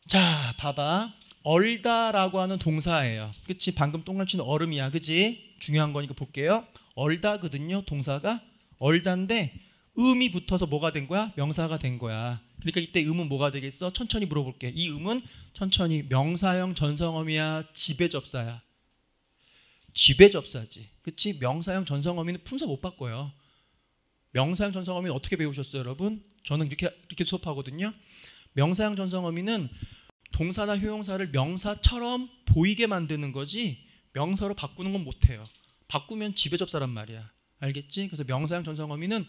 자, 봐봐. 얼다라고 하는 동사예요. 그치? 방금 똥갈치는 얼음이야. 그치? 중요한 거니까 볼게요. 얼다거든요. 동사가 얼단데 음이 붙어서 뭐가 된 거야? 명사가 된 거야. 그러니까 이때 음은 뭐가 되겠어? 천천히 물어볼게. 이 음은 천천히 명사형 전성어미야, 지배 접사야. 지배 접사지. 그치? 명사형 전성어미는 품사 못 바꿔요. 명사형 전성어미 어떻게 배우셨어요, 여러분? 저는 이렇게 이렇게 수업하거든요. 명사형 전성어미는 동사나 효용사를 명사처럼 보이게 만드는 거지 명사로 바꾸는 건 못해요. 바꾸면 지배접 사란 말이야. 알겠지? 그래서 명사형 전성어미는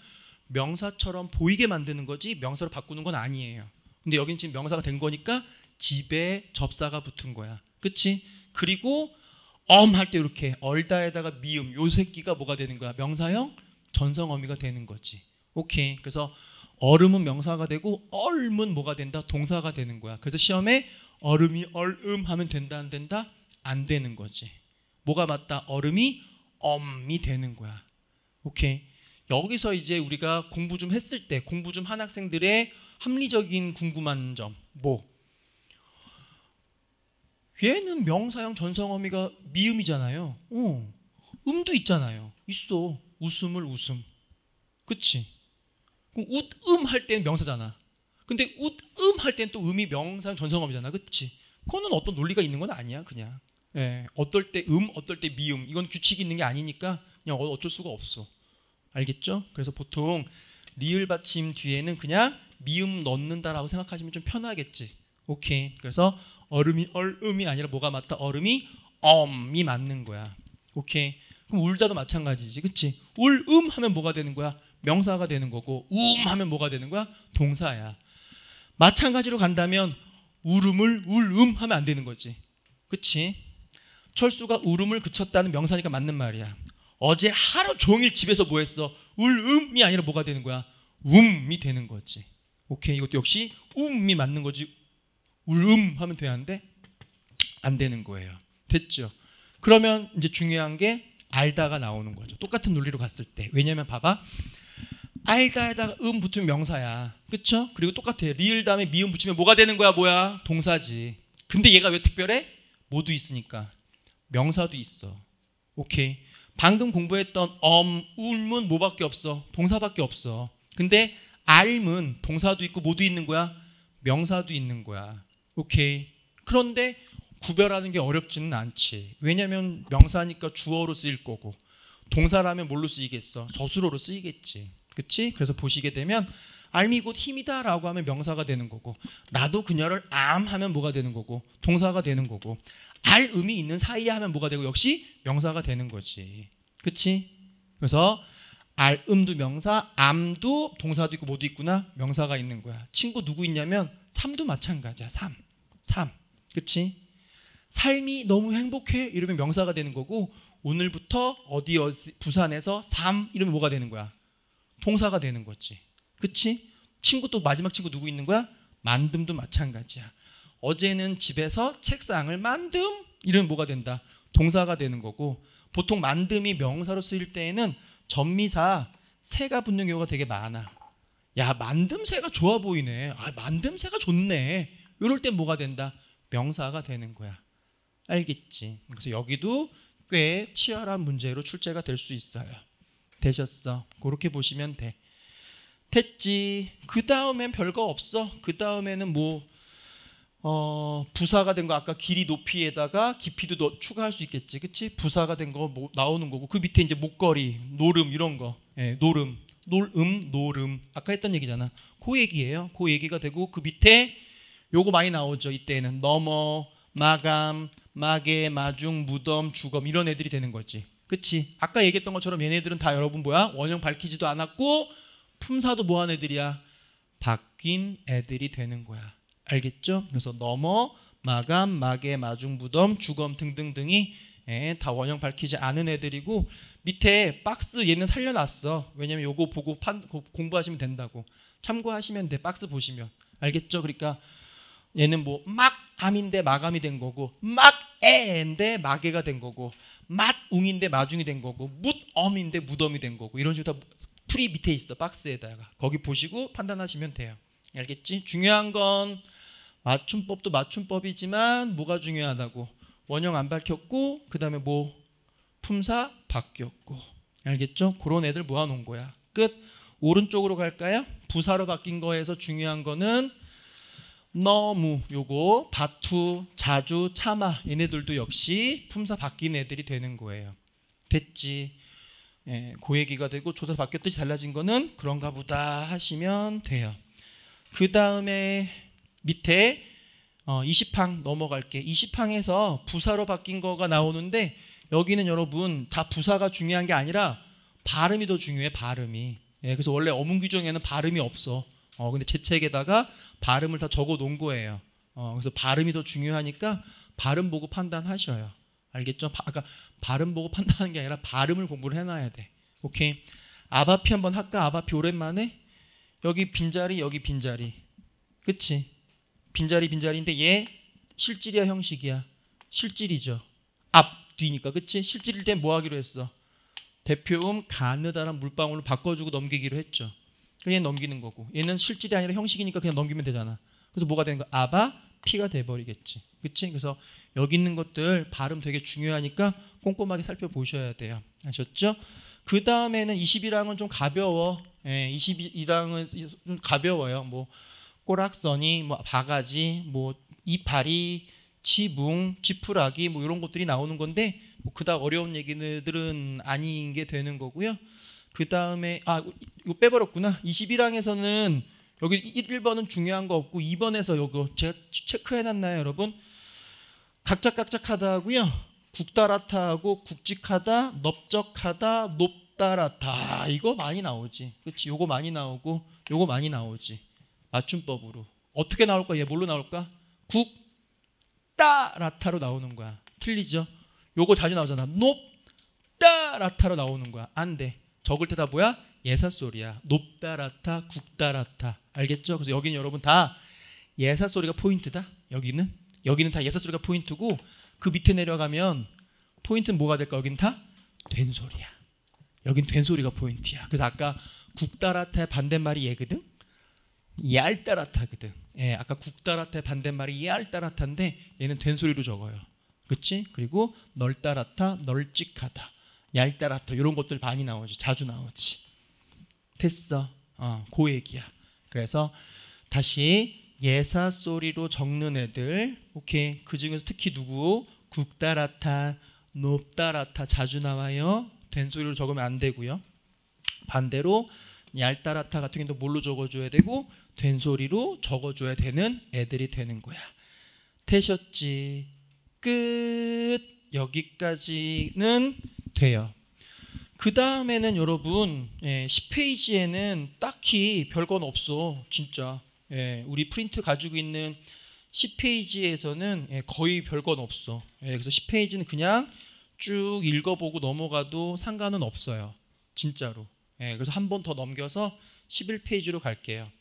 명사처럼 보이게 만드는 거지 명사로 바꾸는 건 아니에요. 근데 여긴 지금 명사가 된 거니까 지배 접사가 붙은 거야. 그치? 그리고 엄 할 때 이렇게 얼다에다가 미음 요 새끼가 뭐가 되는 거야? 명사형 전성어미가 되는 거지. 오케이. 그래서 얼음은 명사가 되고 얼음은 뭐가 된다? 동사가 되는 거야. 그래서 시험에 얼음이 얼음 하면 된다 안 된다? 안 되는 거지. 뭐가 맞다? 얼음이 엄이 되는 거야. 오케이. 여기서 이제 우리가 공부 좀 했을 때 공부 좀 한 학생들의 합리적인 궁금한 점 뭐? 얘는 명사형 전성어미가 미음이잖아요. 어. 음도 있잖아요. 있어. 웃음을 웃음. 그치? 그럼 웃음 할 때는 명사잖아. 근데 웃음 할 때는 또 음이 명사형 전성어미잖아. 그치? 그거는 어떤 논리가 있는 건 아니야. 그냥. 예, 어떨 때 음, 어떨 때 미음. 이건 규칙이 있는 게 아니니까 그냥 어, 어쩔 수가 없어. 알겠죠? 그래서 보통 리을 받침 뒤에는 그냥 미음 넣는다라고 생각하시면 좀 편하겠지. 오케이. 그래서 얼음이 얼음이 아니라 뭐가 맞다. 얼음이 엄이 맞는 거야. 오케이. 그럼 울자도 마찬가지지. 그치? 울음 하면 뭐가 되는 거야? 명사가 되는 거고 음 하면 뭐가 되는 거야? 동사야. 마찬가지로 간다면 울음을 울음 하면 안 되는 거지. 그치? 철수가 울음을 그쳤다는 명사니까 맞는 말이야. 어제 하루 종일 집에서 뭐 했어? 울음이 아니라 뭐가 되는 거야? 움이 되는 거지. 오케이. 이것도 역시 움이 맞는 거지. 울음 하면 되는데 안 되는 거예요. 됐죠? 그러면 이제 중요한 게 알다가 나오는 거죠. 똑같은 논리로 갔을 때. 왜냐면 봐봐. 알다에다가 음 붙으면 명사야. 그쵸? 그리고 똑같아. 리을 다음에 미음 붙이면 뭐가 되는 거야? 뭐야? 동사지. 근데 얘가 왜 특별해? 모두 있으니까. 명사도 있어. 오케이. 방금 공부했던 엄, 울문 뭐밖에 없어. 동사밖에 없어. 근데 알은 동사도 있고 뭐도 있는 거야. 명사도 있는 거야. 오케이. 그런데 구별하는 게 어렵지는 않지. 왜냐면 명사니까 주어로 쓰일 거고 동사라면 뭘로 쓰이겠어? 서술어로 쓰이겠지. 그치? 그래서 보시게 되면 알미 곧 힘이다 라고 하면 명사가 되는 거고 나도 그녀를 암 하면 뭐가 되는 거고 동사가 되는 거고 알 의미 있는 사이에 하면 뭐가 되고 역시 명사가 되는 거지. 그치? 그래서 알음도 명사, 암도 동사도 있고 뭐도 있구나. 명사가 있는 거야. 친구 누구 있냐면 삶도 마찬가지야. 삶. 삶. 그치? 삶이 너무 행복해 이러면 명사가 되는 거고 오늘부터 어디 어디 부산에서 삶 이러면 뭐가 되는 거야? 동사가 되는 거지. 그치? 친구 또 마지막 친구 누구 있는 거야? 만듦도 마찬가지야. 어제는 집에서 책상을 만듦 이런 뭐가 된다? 동사가 되는 거고 보통 만듦이 명사로 쓰일 때에는 전미사 새가 붙는 경우가 되게 많아. 야 만듦새가 좋아 보이네. 아 만듦새가 좋네. 이럴 땐 뭐가 된다? 명사가 되는 거야. 알겠지? 그래서 여기도 꽤 치열한 문제로 출제가 될 수 있어요. 되셨어. 그렇게 보시면 돼. 됐지. 그 다음엔 별거 없어. 그 다음에는 뭐 어, 부사가 된 거 아까 길이 높이에다가 깊이도 더 추가할 수 있겠지, 그렇지? 부사가 된거뭐 나오는 거고 그 밑에 이제 목걸이, 노름 이런 거, 예, 노름, 놀음, 노름 아까 했던 얘기잖아. 그 얘기예요. 그 얘기가 되고 그 밑에 요거 많이 나오죠. 이때는 넘어, 마감, 마개, 마중, 무덤, 주검 이런 애들이 되는 거지, 그렇지? 아까 얘기했던 것처럼 얘네들은 다 여러분 뭐야? 원형 밝히지도 않았고 품사도 뭐한 애들이야? 바뀐 애들이 되는 거야. 알겠죠? 그래서 넘어, 마감, 마개, 마중, 무덤, 주검 등등등이 예, 다 원형 밝히지 않은 애들이고 밑에 박스 얘는 살려놨어. 왜냐면 요거 보고 판, 공부하시면 된다고. 참고하시면 돼. 박스 보시면. 알겠죠? 그러니까 얘는 뭐 막암인데 마감이 된 거고 막애인데 마개가 된 거고 맛웅인데 마중이 된 거고 묻엄인데 무덤이 된 거고 이런 식으로 다 풀이 밑에 있어 박스에다가 거기 보시고 판단하시면 돼요 알겠지 중요한 건 맞춤법도 맞춤법이지만 뭐가 중요하다고 원형 안 밝혔고 그 다음에 뭐 품사 바뀌었고 알겠죠? 그런 애들 모아놓은 거야 끝 오른쪽으로 갈까요? 부사로 바뀐 거에서 중요한 거는 너무 요거 바투 자주 참아 얘네들도 역시 품사 바뀐 애들이 되는 거예요 됐지 예, 그 얘기가 되고 조사 바뀌었듯이 달라진 거는 그런가 보다 하시면 돼요 그 다음에 밑에 어, 20항 넘어갈게. 20항에서 부사로 바뀐 거가 나오는데 여기는 여러분 다 부사가 중요한 게 아니라 발음이 더 중요해 발음이. 예, 그래서 원래 어문 규정에는 발음이 없어. 어, 근데 제 책에다가 발음을 다 적어 놓은 거예요. 어, 그래서 발음이 더 중요하니까 발음 보고 판단하셔요. 알겠죠? 바, 아까 그러니까 발음 보고 판단하는 게 아니라 발음을 공부를 해놔야 돼. 오케이. 아바피 한번 할까? 아바피 오랜만에? 여기 빈자리, 여기 빈자리. 그치? 빈자리 빈자리인데 얘 실질이야 형식이야? 실질이죠. 앞 뒤니까 그치? 실질일 땐 뭐 하기로 했어? 대표음 가느다란 물방울을 바꿔주고 넘기기로 했죠. 그는 넘기는 거고 얘는 실질이 아니라 형식이니까 그냥 넘기면 되잖아. 그래서 뭐가 되는 거야? 아바 피가 돼버리겠지. 그치? 그래서 여기 있는 것들 발음 되게 중요하니까 꼼꼼하게 살펴보셔야 돼요. 아셨죠? 그 다음에는 20이랑은 좀 가벼워. 예, 20이랑은 좀 가벼워요. 뭐 꼬락선이 뭐 바가지 뭐 이파리 치붕 지푸라기 뭐 이런 것들이 나오는 건데 뭐 그닥 어려운 얘기들은 아닌 게 되는 거고요. 그 다음에 아 이거 빼버렸구나. 21항에서는 여기 1번은 중요한 거 없고 2번에서 이거 제가 체크해놨나요 여러분? 각작각작하다 하고요. 국다라타하고 국직하다, 넓적하다, 높다라타 이거 많이 나오지. 그렇지? 요거 많이 나오고 요거 많이 나오지. 맞춤법으로 어떻게 나올 까야얘 뭘로 나올까? 국, 따, 라타로 나오는 거야. 틀리죠? 요거 자주 나오잖아. 높, 따, 라타로 나오는 거야. 안 돼. 적을 때다 뭐야? 예사소리야. 높따 라타, 국따 라타. 알겠죠? 그래서 여기는 여러분 다 예사소리가 포인트다. 여기는. 여기는 다 예사소리가 포인트고 그 밑에 내려가면 포인트는 뭐가 될까? 여기는 다 된소리야. 여긴 된소리가 포인트야. 그래서 아까 국따라타의 반대말이 얘거든? 얄따라타거든. 예, 아까 국따라타의 반대말이 얄따라타인데 얘는 된소리로 적어요. 그치 그리고 널따라타, 널찍하다, 얄따라타 이런 것들 많이 나오지, 자주 나오지. 됐어, 어, 그 얘기야. 그래서 다시 예사 소리로 적는 애들, 오케이. 그 중에서 특히 누구? 국따라타, 높따라타 자주 나와요. 된소리로 적으면 안 되고요. 반대로 얄따라타 같은 경우도 뭘로 적어줘야 되고 된소리로 적어줘야 되는 애들이 되는 거야. 되셨지? 끝! 여기까지는 돼요. 그 다음에는 여러분 예, 10페이지에는 딱히 별건 없어 진짜 예, 우리 프린트 가지고 있는 10페이지에서는 예, 거의 별건 없어 예, 그래서 10페이지는 그냥 쭉 읽어보고 넘어가도 상관은 없어요 진짜로 예, 그래서 한 번 더 넘겨서 11페이지로 갈게요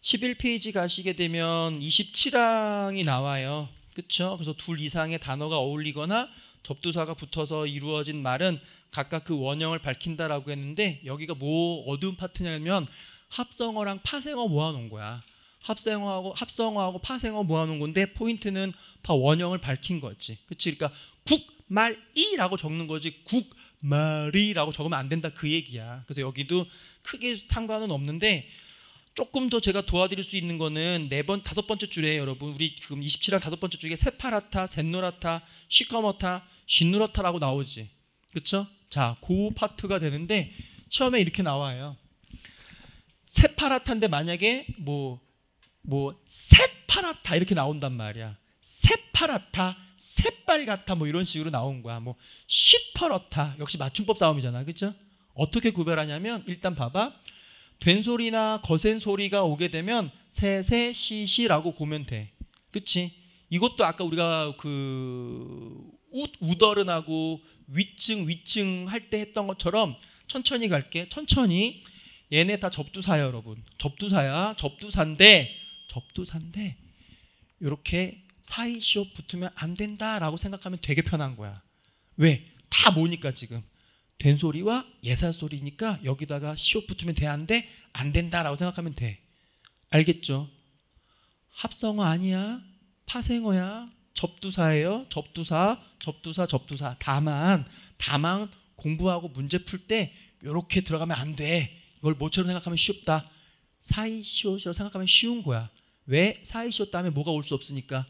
11페이지 가시게 되면 27항이 나와요. 그렇죠? 그래서 둘 이상의 단어가 어울리거나 접두사가 붙어서 이루어진 말은 각각 그 원형을 밝힌다라고 했는데 여기가 뭐 어두운 파트냐면 합성어랑 파생어 모아놓은 거야. 합성어하고 합성어하고 파생어 모아놓은 건데 포인트는 다 원형을 밝힌 거지. 그치? 그러니까 국말이라고 적는 거지 국말이라고 적으면 안 된다 그 얘기야. 그래서 여기도 크게 상관은 없는데 조금 더 제가 도와드릴 수 있는 거는 네번 다섯 번째 줄에 여러분 우리 지금 27랑 다섯 번째 줄에 세파라타, 센노라타 시커머타, 신누라타라고 나오지. 그렇죠? 자, 고 파트가 되는데 처음에 이렇게 나와요. 세파라타인데 만약에 뭐뭐 뭐 세파라타 이렇게 나온단 말이야. 세파라타, 새빨갛다 뭐 이런 식으로 나온 거야. 뭐 시퍼러타 역시 맞춤법 싸움이잖아. 그렇죠? 어떻게 구별하냐면 일단 봐봐. 된소리나 거센 소리가 오게 되면 세세 시시라고 보면 돼. 그치? 이것도 아까 우리가 그 우더른하고 위층 위층 할 때 했던 것처럼 천천히 갈게. 천천히. 얘네 다 접두사야 여러분. 접두사야. 접두사인데 접두사인데 이렇게 사이시옷 붙으면 안 된다라고 생각하면 되게 편한 거야. 왜? 다 모니까 지금. 된소리와 예사소리니까 여기다가 시옷 붙으면 돼안 돼? 안 된다라고 생각하면 돼. 알겠죠? 합성어 아니야. 파생어야. 접두사예요. 접두사, 접두사, 접두사. 다만, 다만 공부하고 문제 풀 때 이렇게 들어가면 안 돼. 이걸 모처럼 생각하면 쉽다. 사이시옷이라고 생각하면 쉬운 거야. 왜? 사이시옷 다음에 뭐가 올 수 없으니까.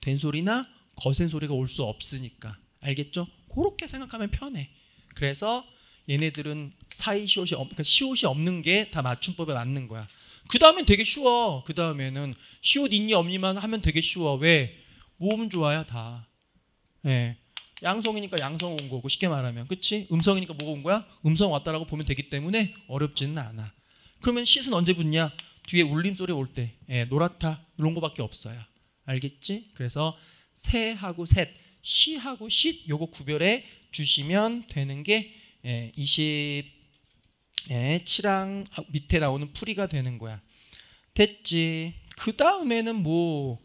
된소리나 거센 소리가 올 수 없으니까. 알겠죠? 그렇게 생각하면 편해. 그래서 얘네들은 사이 시옷이 없, 그러니까 시옷이 없는 게 다 맞춤법에 맞는 거야. 그 다음엔 되게 쉬워. 그 다음에는 시옷 있니 없니만 하면 되게 쉬워. 왜? 모음 좋아요 다. 예. 네. 양성이니까 양성 온 거고 쉽게 말하면 그치? 음성이니까 뭐가 온 거야? 음성 왔다라고 보면 되기 때문에 어렵지는 않아. 그러면 시은 옷 언제 붙냐? 뒤에 울림 소리 올 때. 예, 노랗다. 이런 거밖에 없어요. 알겠지? 그래서 새하고 셋, 시하고 쉿 요거 구별해 주시면 되는 게 20, 예, 7항 예, 밑에 나오는 풀이가 되는 거야. 됐지. 그 다음에는 뭐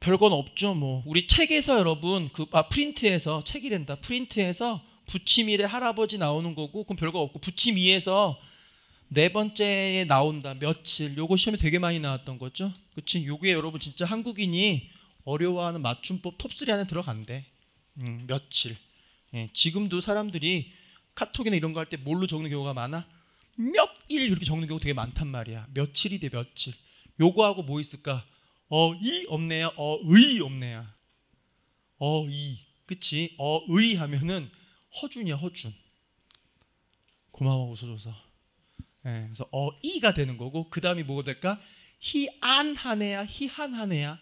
별건 없죠. 뭐 우리 책에서 여러분 그아 프린트에서 책이된다 프린트에서 부침일에 할아버지 나오는 거고 그럼 별거 없고 부침 2에서 네 번째에 나온다. 며칠. 요거 시험에 되게 많이 나왔던 거죠. 그치? 요게 여러분 진짜 한국인이 어려워하는 맞춤법 톱3 안에 들어간대. 음, 며칠. 예, 지금도 사람들이 카톡이나 이런 거 할 때 뭘로 적는 경우가 많아? 몇 일 이렇게 적는 경우 되게 많단 말이야. 며칠이 돼 며칠. 요거하고 뭐 있을까? 어 이 없네요. 어 의 없네요. 어이 그치? 어의 하면은 허준이야 허준. 고마워 웃어줘서. 예, 그래서 어이가 되는 거고 그 다음이 뭐가 될까? 희안하네야 희한하네야.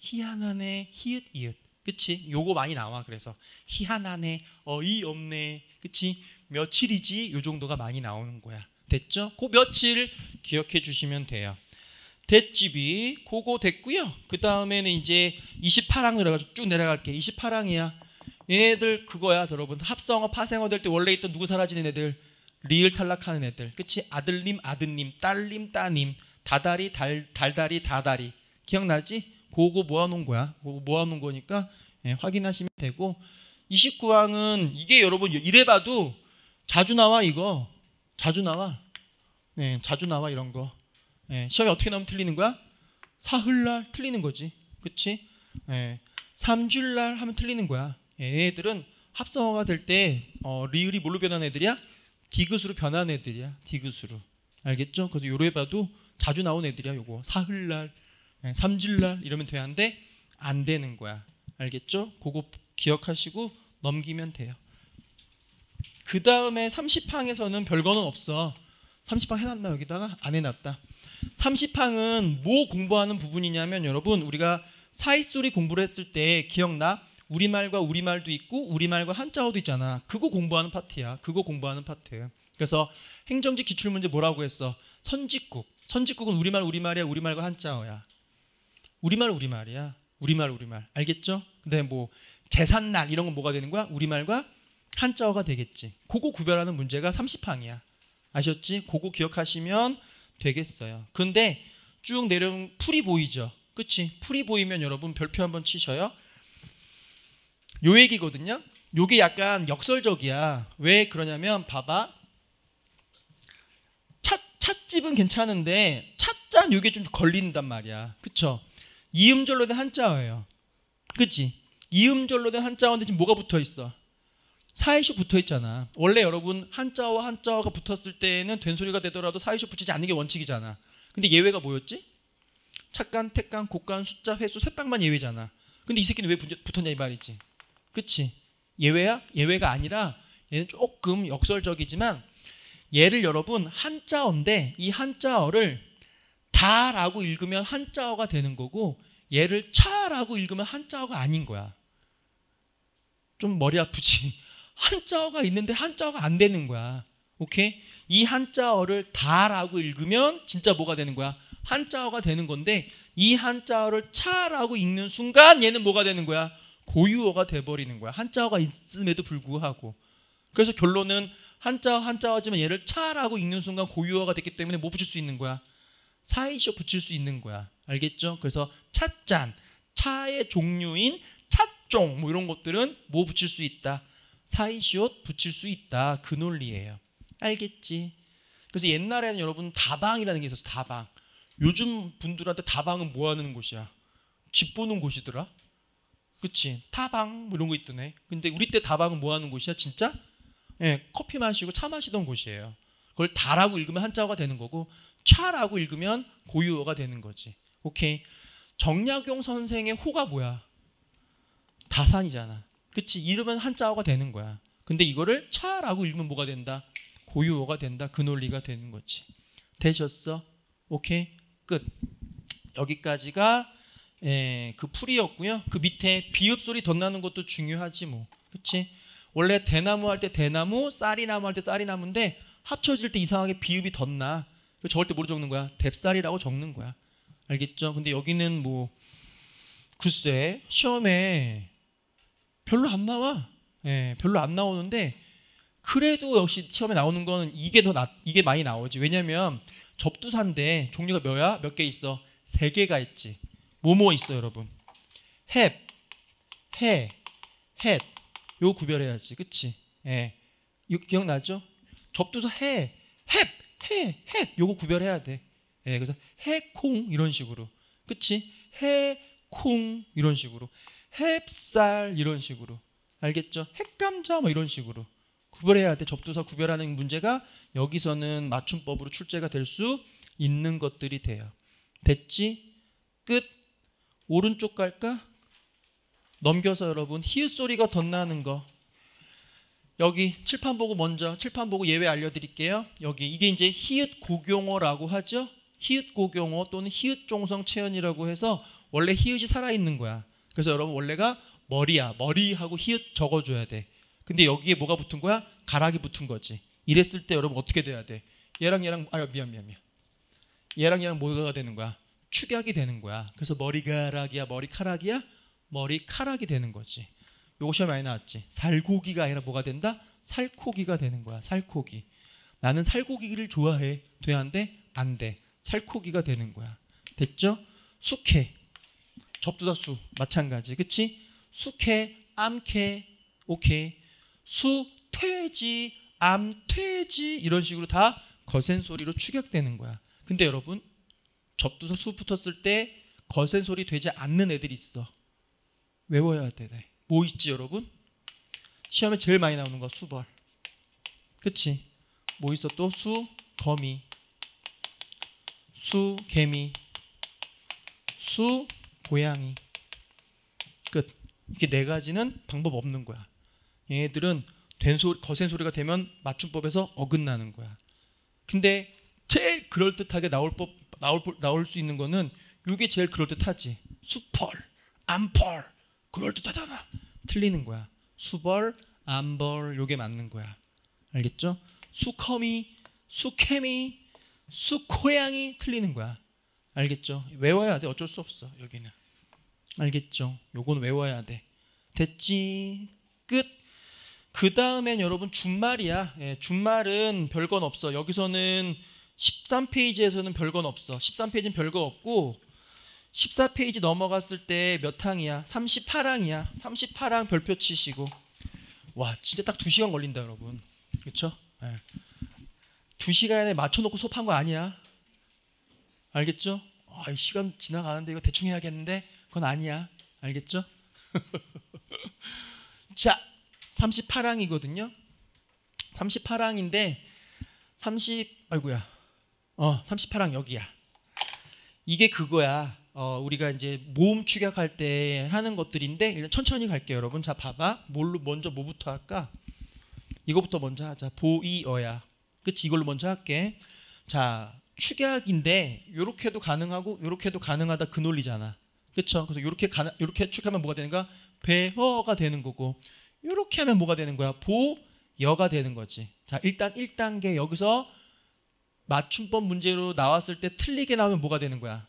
희한하네 히읗 이읗 그치? 요거 많이 나와. 그래서 희한하네, 어이없네, 그치? 며칠이지? 요 정도가 많이 나오는 거야. 됐죠? 그 며칠 기억해 주시면 돼요. 됐집이 그거 됐고요. 그 다음에는 이제 28항 내려가서 쭉 내려갈게. 28항이야. 얘들 그거야 여러분. 합성어, 파생어 될 때 원래 있던 누구 사라지는 애들? 리을 탈락하는 애들. 그치? 아들님, 아드님, 딸님, 따님, 다다리, 달, 달다리, 다다리. 기억나지? 그거 모아놓은 거야. 그거 모아놓은 거니까 예, 확인하시면 되고 29항은 이게 여러분 이래봐도 자주 나와 이거 자주 나와 예, 자주 나와 이런 거 예, 시험이 어떻게 나오면 틀리는 거야? 사흘날 틀리는 거지 그치? 예, 3주일날 하면 틀리는 거야 예, 얘들은 합성어가 될때 어, 리을이 뭘로 변한 애들이야? 디귿으로 변한 애들이야 디귿으로 알겠죠? 그래서 요래 봐도 자주 나온 애들이야 요거 사흘날 네, 삼질날 이러면 되는데 안 되는 거야. 알겠죠? 그거 기억하시고 넘기면 돼요. 그 다음에 30항에서는 별거는 없어. 30항 해놨나 여기다가? 안 해놨다. 30항은 뭐 공부하는 부분이냐면 여러분 우리가 사이소리 공부를 했을 때 기억나? 우리말과 우리말도 있고 우리말과 한자어도 있잖아. 그거 공부하는 파트야. 그거 공부하는 파트. 그래서 행정지 기출문제 뭐라고 했어? 선지국. 선지국은 우리말 우리말이야. 우리말과 한자어야. 우리말 우리말이야. 우리말 우리말. 알겠죠? 근데 뭐 재산날 이런 건 뭐가 되는 거야? 우리말과 한자어가 되겠지. 그거 구별하는 문제가 30항이야. 아셨지? 그거 기억하시면 되겠어요. 근데 쭉 내려온 풀이 보이죠? 그치? 풀이 보이면 여러분 별표 한번 치셔요. 요 얘기거든요. 요게 약간 역설적이야. 왜 그러냐면 봐봐. 찻, 찻집은 괜찮은데 찻잔 요게 좀 걸린단 말이야. 그쵸? 이음절로 된 한자어예요. 그치? 이음절로 된 한자어인데 지금 뭐가 붙어 있어? 사이쇼 붙어 있잖아. 원래 여러분 한자어와 한자어가 붙었을 때는 에 된소리가 되더라도 사이쇼 붙이지 않는 게 원칙이잖아. 근데 예외가 뭐였지? 착간, 택간, 곡간, 숫자, 횟수 셋방만 예외잖아. 근데 이 새끼는 왜 붙었냐 이 말이지. 그치? 예외야? 예외가 아니라 얘는 조금 역설적이지만 얘를 여러분 한자어인데 이 한자어를 다라고 읽으면 한자어가 되는 거고 얘를 차라고 읽으면 한자어가 아닌 거야. 좀 머리 아프지. 한자어가 있는데 한자어가 안 되는 거야. 오케이? 이 한자어를 다라고 읽으면 진짜 뭐가 되는 거야? 한자어가 되는 건데 이 한자어를 차라고 읽는 순간 얘는 뭐가 되는 거야? 고유어가 돼버리는 거야. 한자어가 있음에도 불구하고. 그래서 결론은 한자어 한자어지만 얘를 차라고 읽는 순간 고유어가 됐기 때문에 못 붙일 수 있는 거야. 사이쇼 붙일 수 있는 거야. 알겠죠? 그래서 찻잔, 차의 종류인 찻종 뭐 이런 것들은 뭐 붙일 수 있다. 사이쇼 붙일 수 있다. 그 논리예요. 알겠지? 그래서 옛날에는 여러분 다방이라는 게 있었어. 다방. 요즘 분들한테 다방은 뭐 하는 곳이야? 집 보는 곳이더라. 그치? 타방 뭐 이런 거 있더네. 근데 우리 때 다방은 뭐 하는 곳이야? 진짜? 예, 커피 마시고 차 마시던 곳이에요. 그걸 다라고 읽으면 한자어가 되는 거고 차라고 읽으면 고유어가 되는 거지. 오케이. 정약용 선생의 호가 뭐야? 다산이잖아. 그치? 이러면 한자어가 되는 거야. 근데 이거를 차라고 읽으면 뭐가 된다? 고유어가 된다. 그 논리가 되는 거지. 되셨어? 오케이. 끝. 여기까지가 에, 예, 그 풀이었고요. 그 밑에 비읍 소리 덧나는 것도 중요하지 뭐. 그치? 원래 대나무 할 때 대나무, 쌀이나무 할 때 쌀이나무인데 합쳐질 때 이상하게 비읍이 덧나. 적을 때 뭐로 적는 거야? 뎁살이라고 적는 거야. 알겠죠? 근데 여기는 뭐 글쎄 시험에 별로 안 나와. 예, 별로 안 나오는데 그래도 역시 시험에 나오는 거는 이게 더 나, 이게 많이 나오지. 왜냐면 접두사인데 종류가 몇야? 몇 개 있어? 세 개가 있지. 뭐뭐 있어, 여러분? h a v 해, h 요 구별해야지. 그치 예. 이거 기억나죠? 접두사 해, h 해, 해. 요거 구별해야 돼. 예, 그래서 해콩 이런 식으로. 그치? 해콩 이런 식으로. 햅쌀 이런 식으로. 알겠죠? 핵감자 뭐 이런 식으로. 구별해야 돼. 접두사 구별하는 문제가 여기서는 맞춤법으로 출제가 될 수 있는 것들이 돼요. 됐지? 끝. 오른쪽 갈까? 넘겨서 여러분 히읗 소리가 덧나는 거 여기 칠판 보고 먼저 칠판 보고 예외 알려드릴게요. 여기 이게 이제 히읗 고경어라고 하죠. 히읗 고경어 또는 히읗 종성 체언이라고 해서 원래 히읗이 살아있는 거야. 그래서 여러분 원래가 머리야. 머리하고 히읗 적어줘야 돼. 근데 여기에 뭐가 붙은 거야? 가락이 붙은 거지. 이랬을 때 여러분 어떻게 돼야 돼? 얘랑 얘랑 아 미안 미안 미안. 얘랑 얘랑 뭐가 되는 거야? 축약이 되는 거야. 그래서 머리가락이야 머리카락이야 머리카락이 되는 거지. 요거 시험 많이 나왔지. 살코기가 아니라 뭐가 된다? 살코기가 되는 거야. 살코기. 나는 살코기를 좋아해. 돼안돼? 안 돼. 살코기가 되는 거야. 됐죠? 숙회. 접두다수 마찬가지. 그치? 숙회, 암회, 오케이. 수, 퇴지, 암, 퇴지 이런 식으로 다 거센 소리로 추격되는 거야. 근데 여러분 접두사 수 붙었을 때 거센 소리 되지 않는 애들이 있어. 외워야 돼. 뭐 있지 여러분? 시험에 제일 많이 나오는 거 수벌 그치? 뭐 있어 또? 수, 거미 수, 개미 수, 고양이 끝 이렇게 네 가지는 방법 없는 거야 얘네들은 된소 리 거센 소리가 되면 맞춤법에서 어긋나는 거야 근데 제일 그럴듯하게 나올 법 나올 나올 수 있는 거는 이게 제일 그럴듯하지 수펄 암펄 그걸 뜻하잖아. 틀리는 거야. 수벌, 암벌 요게 맞는 거야. 알겠죠? 수컴이, 수케미, 수코양이 틀리는 거야. 알겠죠? 외워야 돼. 어쩔 수 없어. 여기는. 알겠죠? 요건 외워야 돼. 됐지? 끝. 그 다음엔 여러분 준말이야. 예, 준말은 별건 없어. 여기서는 13페이지에서는 별건 없어. 13페이지는 별거 없고 14페이지 넘어갔을 때 몇 항이야? 38항이야. 38항 별표 치시고. 와, 진짜 딱 2시간 걸린다, 여러분. 그렇죠? 네. 예. 2시간에 맞춰 놓고 수업한 거 아니야. 알겠죠? 아, 시간 지나가는데 이거 대충 해야겠는데. 그건 아니야. 알겠죠? 자, 38항이거든요. 38항인데 30 아이고야. 어, 38항 여기야. 이게 그거야. 어, 우리가 이제 모음 축약할 때 하는 것들인데 일단 천천히 갈게요 여러분 자 봐봐 뭘로 먼저 뭐부터 할까 이거부터 먼저 하자 보이어야 그치 이걸로 먼저 할게 자 축약인데 요렇게도 가능하고 요렇게도 가능하다 그 논리잖아 그쵸 그래서 요렇게 가 요렇게 축하면 뭐가 되는가 배허가 되는 거고 요렇게 하면 뭐가 되는 거야 보여가 되는 거지 자 일단 1단계 여기서 맞춤법 문제로 나왔을 때 틀리게 나오면 뭐가 되는 거야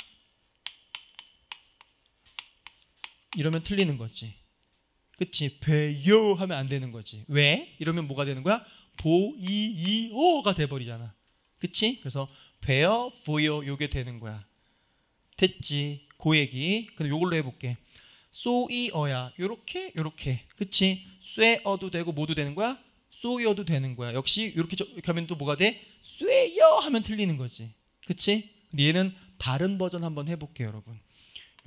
이러면 틀리는 거지. 그치? 배요 하면 안 되는 거지. 왜? 이러면 뭐가 되는 거야? 보이이오가 돼버리잖아. 그치? 그래서 배어, 보여 요게 되는 거야. 됐지? 고그 얘기. 근데 요걸로 해볼게. 쏘이어야 요렇게 요렇게 그치? 쇠어도 되고 뭐도 되는 거야? 쏘여도 되는 거야. 역시 요렇게 하면 또 뭐가 돼? 쇠여 하면 틀리는 거지. 그치? 근데 얘는 다른 버전 한번 해볼게요 여러분.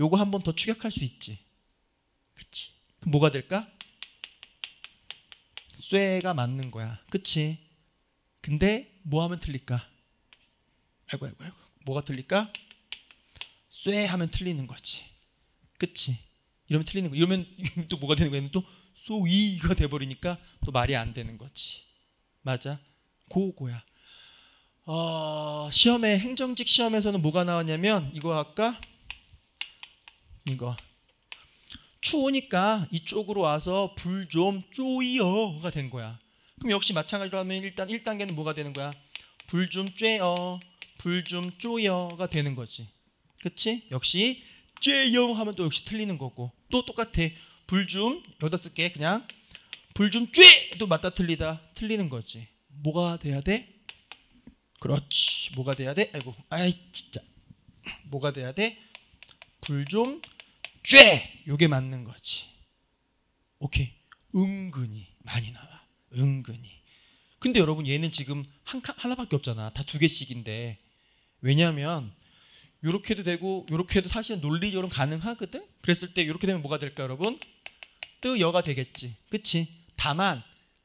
요거 한번 더 추격할 수 있지. 그치? 뭐가 될까? 쇠가 맞는 거야. 그치? 근데 뭐 하면 틀릴까? 아이고 아이고 아이고. 뭐가 틀릴까? 쇠 하면 틀리는 거지. 그치? 이러면 틀리는 거. 이러면 또 뭐가 되는 거야? 또쏘이가돼 버리니까 또 말이 안 되는 거지. 맞아? 고고야. 어, 시험에 행정직 시험에서는 뭐가 나왔냐면 이거 아까 이거 추우니까 이쪽으로 와서 불 좀 쪼이어가 된 거야. 그럼 역시 마찬가지로 하면 일단 1단계는 뭐가 되는 거야? 불 좀 쬐어, 불 좀 쪼여가 되는 거지. 그치? 역시 쬐여 하면 또 역시 틀리는 거고 또 똑같아. 불 좀여기개 그냥 불 좀 쬐도 맞다 틀리다 틀리는 거지. 뭐가 돼야 돼? 그렇지. 뭐가 돼야 돼? 아이고, 아이 진짜. 뭐가 돼야 돼? 불좀 죄요게 맞는 거지. 오케이. 은근히 많이 나와. 은근히. 근데 여러분 얘는 지금 한 칸, 하나밖에 없잖아. 다 두 개씩인데. 왜냐하면 요렇게 해도 되고 요렇게 해도 사실 논리적으로 가능하거든. 그랬을 때요렇게 되면 뭐가 될까 여러분? 뜨여가 되겠지. 그치? 다만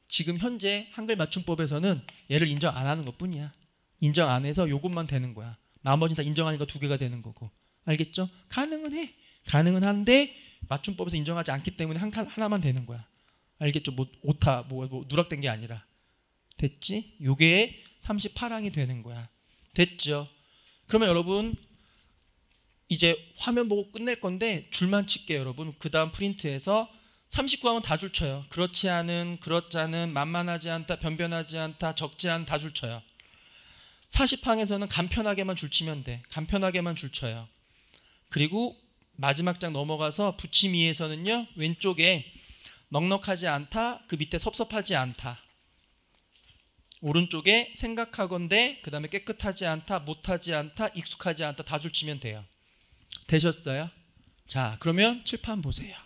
지금 현재 한글 맞춤법에서는 얘를 인정 안 하는 것뿐이야. 인정 안 해서 요것만 되는 거야. 나머지 다 인정하니까 두 개가 되는 거고. 알겠죠? 가능은 해. 가능은 한데 맞춤법에서 인정하지 않기 때문에 한 칸 하나만 되는 거야. 알겠죠? 뭐 오타 뭐, 뭐 누락된 게 아니라 됐지? 요게 38항이 되는 거야. 됐죠? 그러면 여러분 이제 화면 보고 끝낼 건데 줄만 칠게요 여러분 그 다음 프린트에서 39항은 다 줄 쳐요 그렇지 않은 그렇자는 만만하지 않다 변변하지 않다 적지 않다줄 쳐요 40항에서는 간편하게만 줄 치면 돼 간편하게만 줄 쳐요 그리고 마지막 장 넘어가서 부침위에서는요 왼쪽에 넉넉하지 않다 그 밑에 섭섭하지 않다 오른쪽에 생각하건대 그 다음에 깨끗하지 않다 못하지 않다 익숙하지 않다 다줄 치면 돼요 되셨어요? 자 그러면 칠판 보세요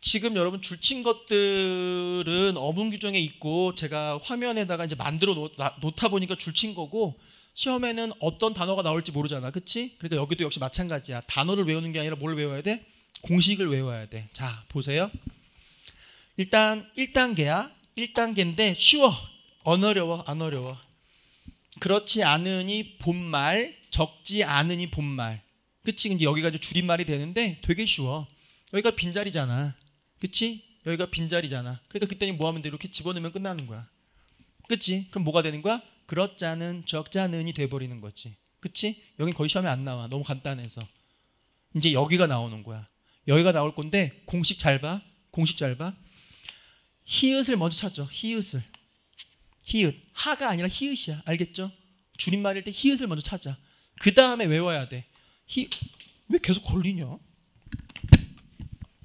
지금 여러분 줄친 것들은 어문 규정에 있고 제가 화면에다가 이제 만들어 놓, 다 보니까 줄친 거고 시험에는 어떤 단어가 나올지 모르잖아. 그치? 그러니까 여기도 역시 마찬가지야. 단어를 외우는 게 아니라 뭘 외워야 돼? 공식을 외워야 돼. 자, 보세요. 일단 1단계야. 1단계인데 쉬워. 안 어려워. 안 어려워. 그렇지 않으니 본말, 적지 않으니 본말. 그치? 근데 여기가 이제 줄임말이 되는데 되게 쉬워. 여기가 빈자리잖아. 그치? 여기가 빈자리잖아. 그러니까 그때는 뭐 하면 돼? 이렇게 집어넣으면 끝나는 거야. 그치? 그럼 뭐가 되는 거야? 그렇자는 적자는이 돼버리는 거지. 그치? 여긴 거의 시험에 안 나와. 너무 간단해서. 이제 여기가 나오는 거야. 여기가 나올 건데 공식 잘 봐. 공식 잘 봐. 히읗을 먼저 찾죠. 히읗을. 히읗. 하가 아니라 히읗이야. 알겠죠? 줄임말일 때 히읗을 먼저 찾아. 그 다음에 외워야 돼. 히... 왜 계속 걸리냐?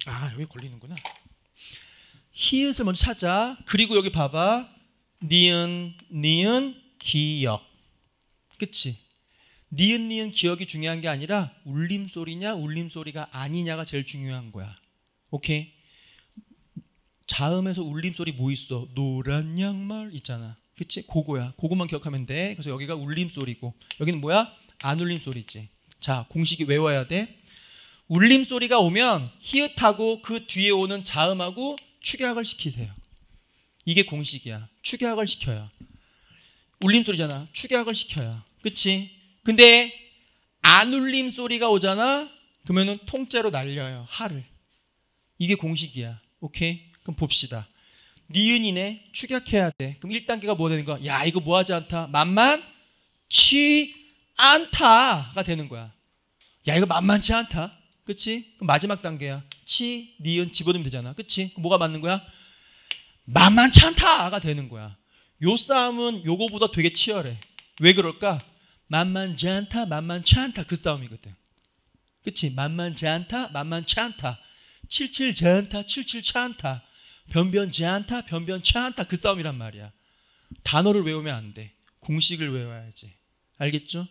아 여기 걸리는구나. 히읗을 먼저 찾아. 그리고 여기 봐봐. 니은, 니은, 기역 그치? 니은 니은 기억이 중요한 게 아니라 울림소리냐 울림소리가 아니냐가 제일 중요한 거야. 오케이? 자음에서 울림소리 뭐 있어? 노란 양말 있잖아. 그치? 고거야고것만 기억하면 돼. 그래서 여기가 울림소리고 여기는 뭐야? 안 울림소리지. 자 공식이 외워야 돼. 울림소리가 오면 히읗하고 그 뒤에 오는 자음하고 축약을 시키세요. 이게 공식이야. 축약을 시켜요. 울림 소리잖아. 축약을 시켜야. 그치? 근데 안 울림 소리가 오잖아. 그러면 통째로 날려요. 하를. 이게 공식이야. 오케이? 그럼 봅시다. 니은이네. 축약해야 돼. 그럼 1단계가 뭐 되는 거야? 야, 이거 뭐 하지 않다. 만만 치 않다가 되는 거야. 야, 이거 만만치 않다. 그치? 그럼 마지막 단계야. 치, 니은 집어넣으면 되잖아. 그치? 뭐가 맞는 거야? 만만치 않다가 되는 거야. 요 싸움은 요거보다 되게 치열해. 왜 그럴까? 만만치 않다, 만만치 않다 그 싸움이거든. 그치? 만만치 않다, 만만치 않다. 칠칠지 않다, 칠칠치 않다. 변변지 않다, 변변치 않다 그 싸움이란 말이야. 단어를 외우면 안 돼. 공식을 외워야지. 알겠죠?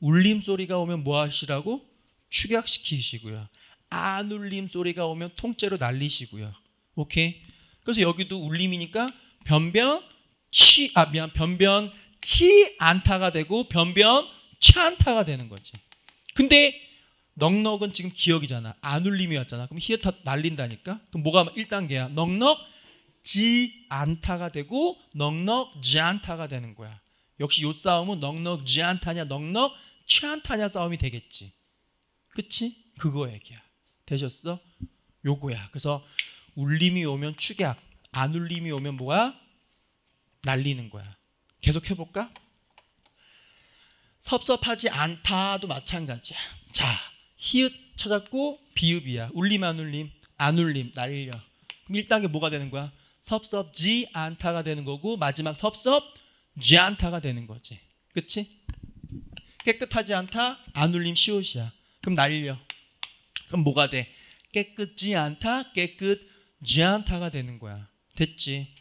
울림 소리가 오면 뭐 하시라고? 축약시키시고요. 안 울림 소리가 오면 통째로 날리시고요. 오케이? 그래서 여기도 울림이니까 변변, 취, 아, 미안, 변변치 안타가 되고 변변치 않다가 되는 거지. 근데 넉넉은 지금 기억이잖아. 안 울림이 왔잖아. 그럼 히어터 날린다니까? 그럼 뭐가 1단계야? 넉넉지 안타가 되고 넉넉지 안타가 되는 거야. 역시 요 싸움은 넉넉지 안타냐 넉넉치 안타냐 싸움이 되겠지. 그치? 그거 얘기야. 되셨어? 요거야. 그래서 울림이 오면 축약, 안 울림이 오면 뭐야? 날리는 거야. 계속 해볼까? 섭섭하지 않다도 마찬가지야. 자, 히읗 찾았고 비읍이야. 울림 안 울림 안 울림 날려. 그럼 1단계 뭐가 되는 거야? 섭섭지 않다가 되는 거고 마지막 섭섭지 않다가 되는 거지. 그치? 깨끗하지 않다 안 울림 시옷이야. 그럼 날려. 그럼 뭐가 돼? 깨끗지 않다 깨끗지 않다가 되는 거야. 됐지?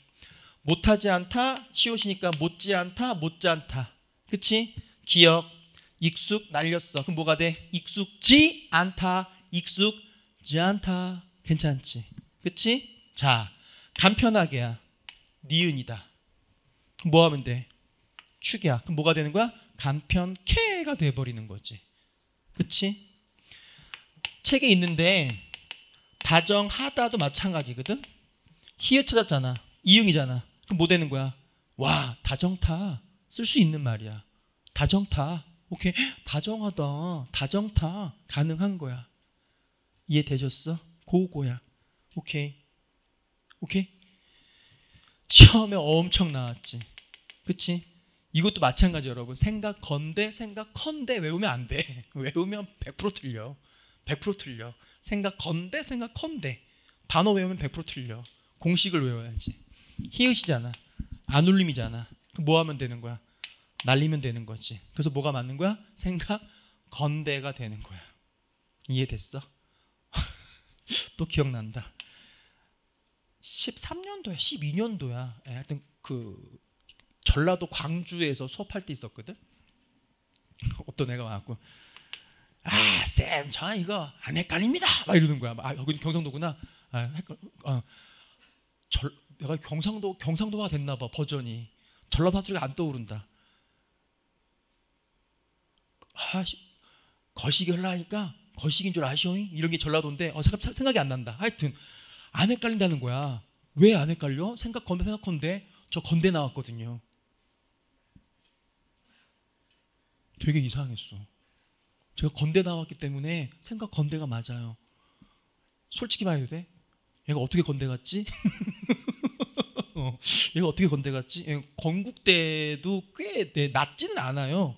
못하지 않다, 치우시니까 못지 않다, 못지 않다. 그치? 기억, 익숙, 날렸어. 그럼 뭐가 돼? 익숙지 않다, 익숙지 않다. 괜찮지? 그치? 자, 간편하게야. 니은이다. 뭐 하면 돼? 축이야. 그럼 뭐가 되는 거야? 간편케가 돼버리는 거지. 그치? 책에 있는데 다정하다도 마찬가지거든? 히읗 찾았잖아. 이응이잖아. 그럼 뭐 되는 거야? 와, 다정타. 쓸 수 있는 말이야. 다정타. 오케이. 다정하다. 다정타. 가능한 거야. 이해되셨어? 고고야. 오케이. 오케이? 처음에 엄청 나왔지. 그치? 이것도 마찬가지 여러분. 생각 건데, 생각 컨데 외우면 안 돼. 외우면 100% 틀려. 100% 틀려. 생각 건데, 생각 컨데. 단어 외우면 100% 틀려. 공식을 외워야지. 히읗이잖아. 안 울림이잖아. 뭐 하면 되는 거야? 날리면 되는 거지. 그래서 뭐가 맞는 거야? 생각 건대가 되는 거야. 이해됐어? 또 기억난다. 13년도야, 12년도야. 에, 예, 하여튼 그 전라도 광주에서 수업할 때 있었거든. 어떤 애가 와갖고 아, 쌤, 저 이거 안 헷갈립니다. 막 이러는 거야. 아, 여기 경상도구나. 아, 헷갈, 어, 절, 내가 경상도 경상도가 됐나 봐 버전이 전라 사투리가 안 떠오른다. 아 거시기 흘라니까 거시기인 줄 아시오잉 이런 게 전라도인데 어 생각, 생각이 안 난다. 하여튼 안 헷갈린다는 거야. 왜 안 헷갈려? 생각 건데 생각 건데 저건데 나왔거든요. 되게 이상했어. 제가 건대 나왔기 때문에 생각 건대가 맞아요. 솔직히 말해도 돼? 얘가 어떻게 건대 갔지 어, 이거 어떻게 건대갔지? 예, 건국대도 꽤 네, 낮지는 않아요.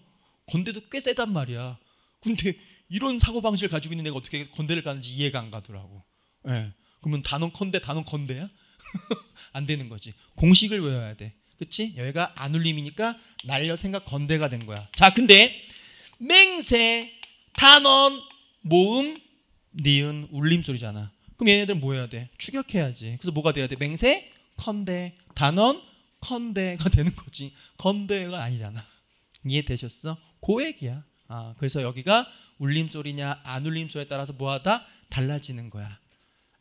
건대도 꽤 세단 말이야. 근데 이런 사고 방식을 가지고 있는 애가 어떻게 건대를 가는지 이해가 안 가더라고. 예. 그러면 단원컨대 단원건대야안 되는 거지. 공식을 외워야 돼. 그치? 여기가 안 울림이니까 날려 생각 건대가 된 거야. 자, 근데 맹세, 단원, 모음, 니은, 울림 소리잖아. 그럼 얘네들 은뭐 해야 돼? 추격해야지. 그래서 뭐가 돼야 돼? 맹세, 컨대 단원 컨대가 되는 거지 건대가 아니잖아. 이해되셨어? 고액이야. 아, 그래서 여기가 울림 소리냐 안 울림 소리에 따라서 뭐하다 달라지는 거야.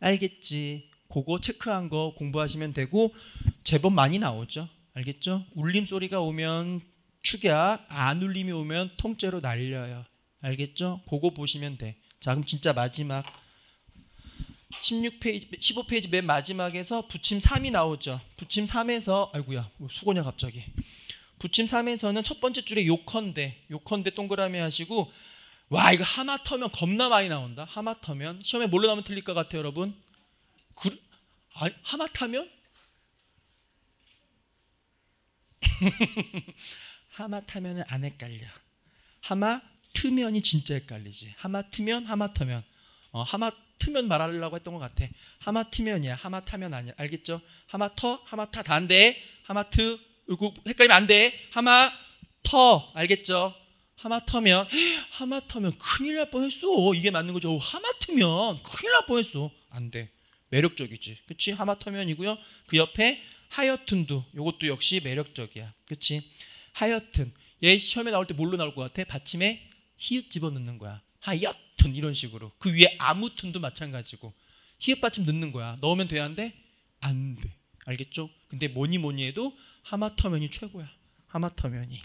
알겠지? 그거 체크한 거 공부하시면 되고 제법 많이 나오죠. 알겠죠? 울림 소리가 오면 축약, 안 울림이 오면 통째로 날려요. 알겠죠? 그거 보시면 돼. 자 그럼 진짜 마지막 16페이지, 15페이지 맨 마지막에서 부침 3이 나오죠. 부침 3에서 아이구야 뭐 수고냐 갑자기. 부침 3에서는 첫 번째 줄에 요컨대 요컨대 동그라미 하시고 와 이거 하마터면 겁나 많이 나온다. 하마터면 시험에 뭘로 나오면 틀릴 것 같아요 여러분? 그, 아, 하마터면? 하마터면은 안 헷갈려. 하마 트면이 진짜 헷갈리지. 하마 트면 하마 터면 어, 하마트면 말하려고 했던 것 같아. 하마트면이야. 하마타면 아니야. 알겠죠? 하마터, 하마타 다안 돼. 하마트 이거 헷갈리면 안 돼. 하마터 알겠죠? 하마터면 하마터면 큰일 날 뻔했어. 이게 맞는 거죠. 하마터면 큰일 날 뻔했어. 안 돼. 매력적이지. 그치? 하마터면이고요. 그 옆에 하여튼도 이것도 역시 매력적이야. 그치? 하여튼 얘 시험에 나올 때 뭘로 나올 것 같아? 받침에 히읗 집어넣는 거야. 하여튼 이런 식으로 그 위에 아무튼도 마찬가지고 히읗 받침 넣는 거야. 넣으면 돼 되는데 안 돼. 알겠죠? 근데 뭐니 뭐니 해도 하마터면이 최고야. 하마터면이.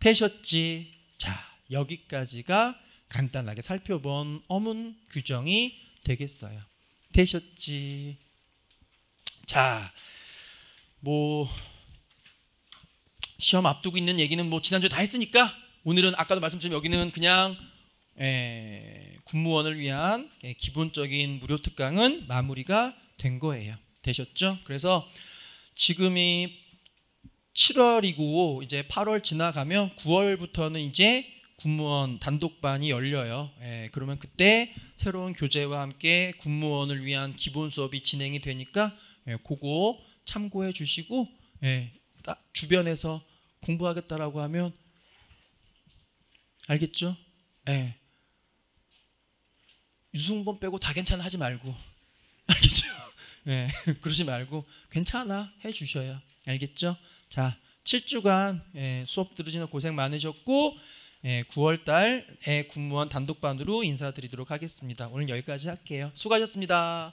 되셨지? 자, 여기까지가 간단하게 살펴본 어문 규정이 되겠어요. 되셨지? 자, 뭐 시험 앞두고 있는 얘기는 뭐 지난주에 다 했으니까 오늘은 아까도 말씀드린 여기는 그냥 에, 예, 군무원을 위한 예, 기본적인 무료 특강은 마무리가 된 거예요. 되셨죠? 그래서 지금이 7월이고 이제 8월 지나가면 9월부터는 이제 군무원 단독반이 열려요. 에, 예, 그러면 그때 새로운 교재와 함께 군무원을 위한 기본 수업이 진행이 되니까 에, 그거 참고해 주시고 예, 주변에서 공부하겠다라고 하면 알겠죠? 에. 유승범 빼고 다 괜찮아 하지 말고 알겠죠? 예, 네, 그러지 말고 괜찮아 해 주셔야 알겠죠? 자, 7주간 예, 수업 들으시는 고생 많으셨고 예, 9월 달에 국무원 단독반으로 인사드리도록 하겠습니다. 오늘 여기까지 할게요. 수고하셨습니다.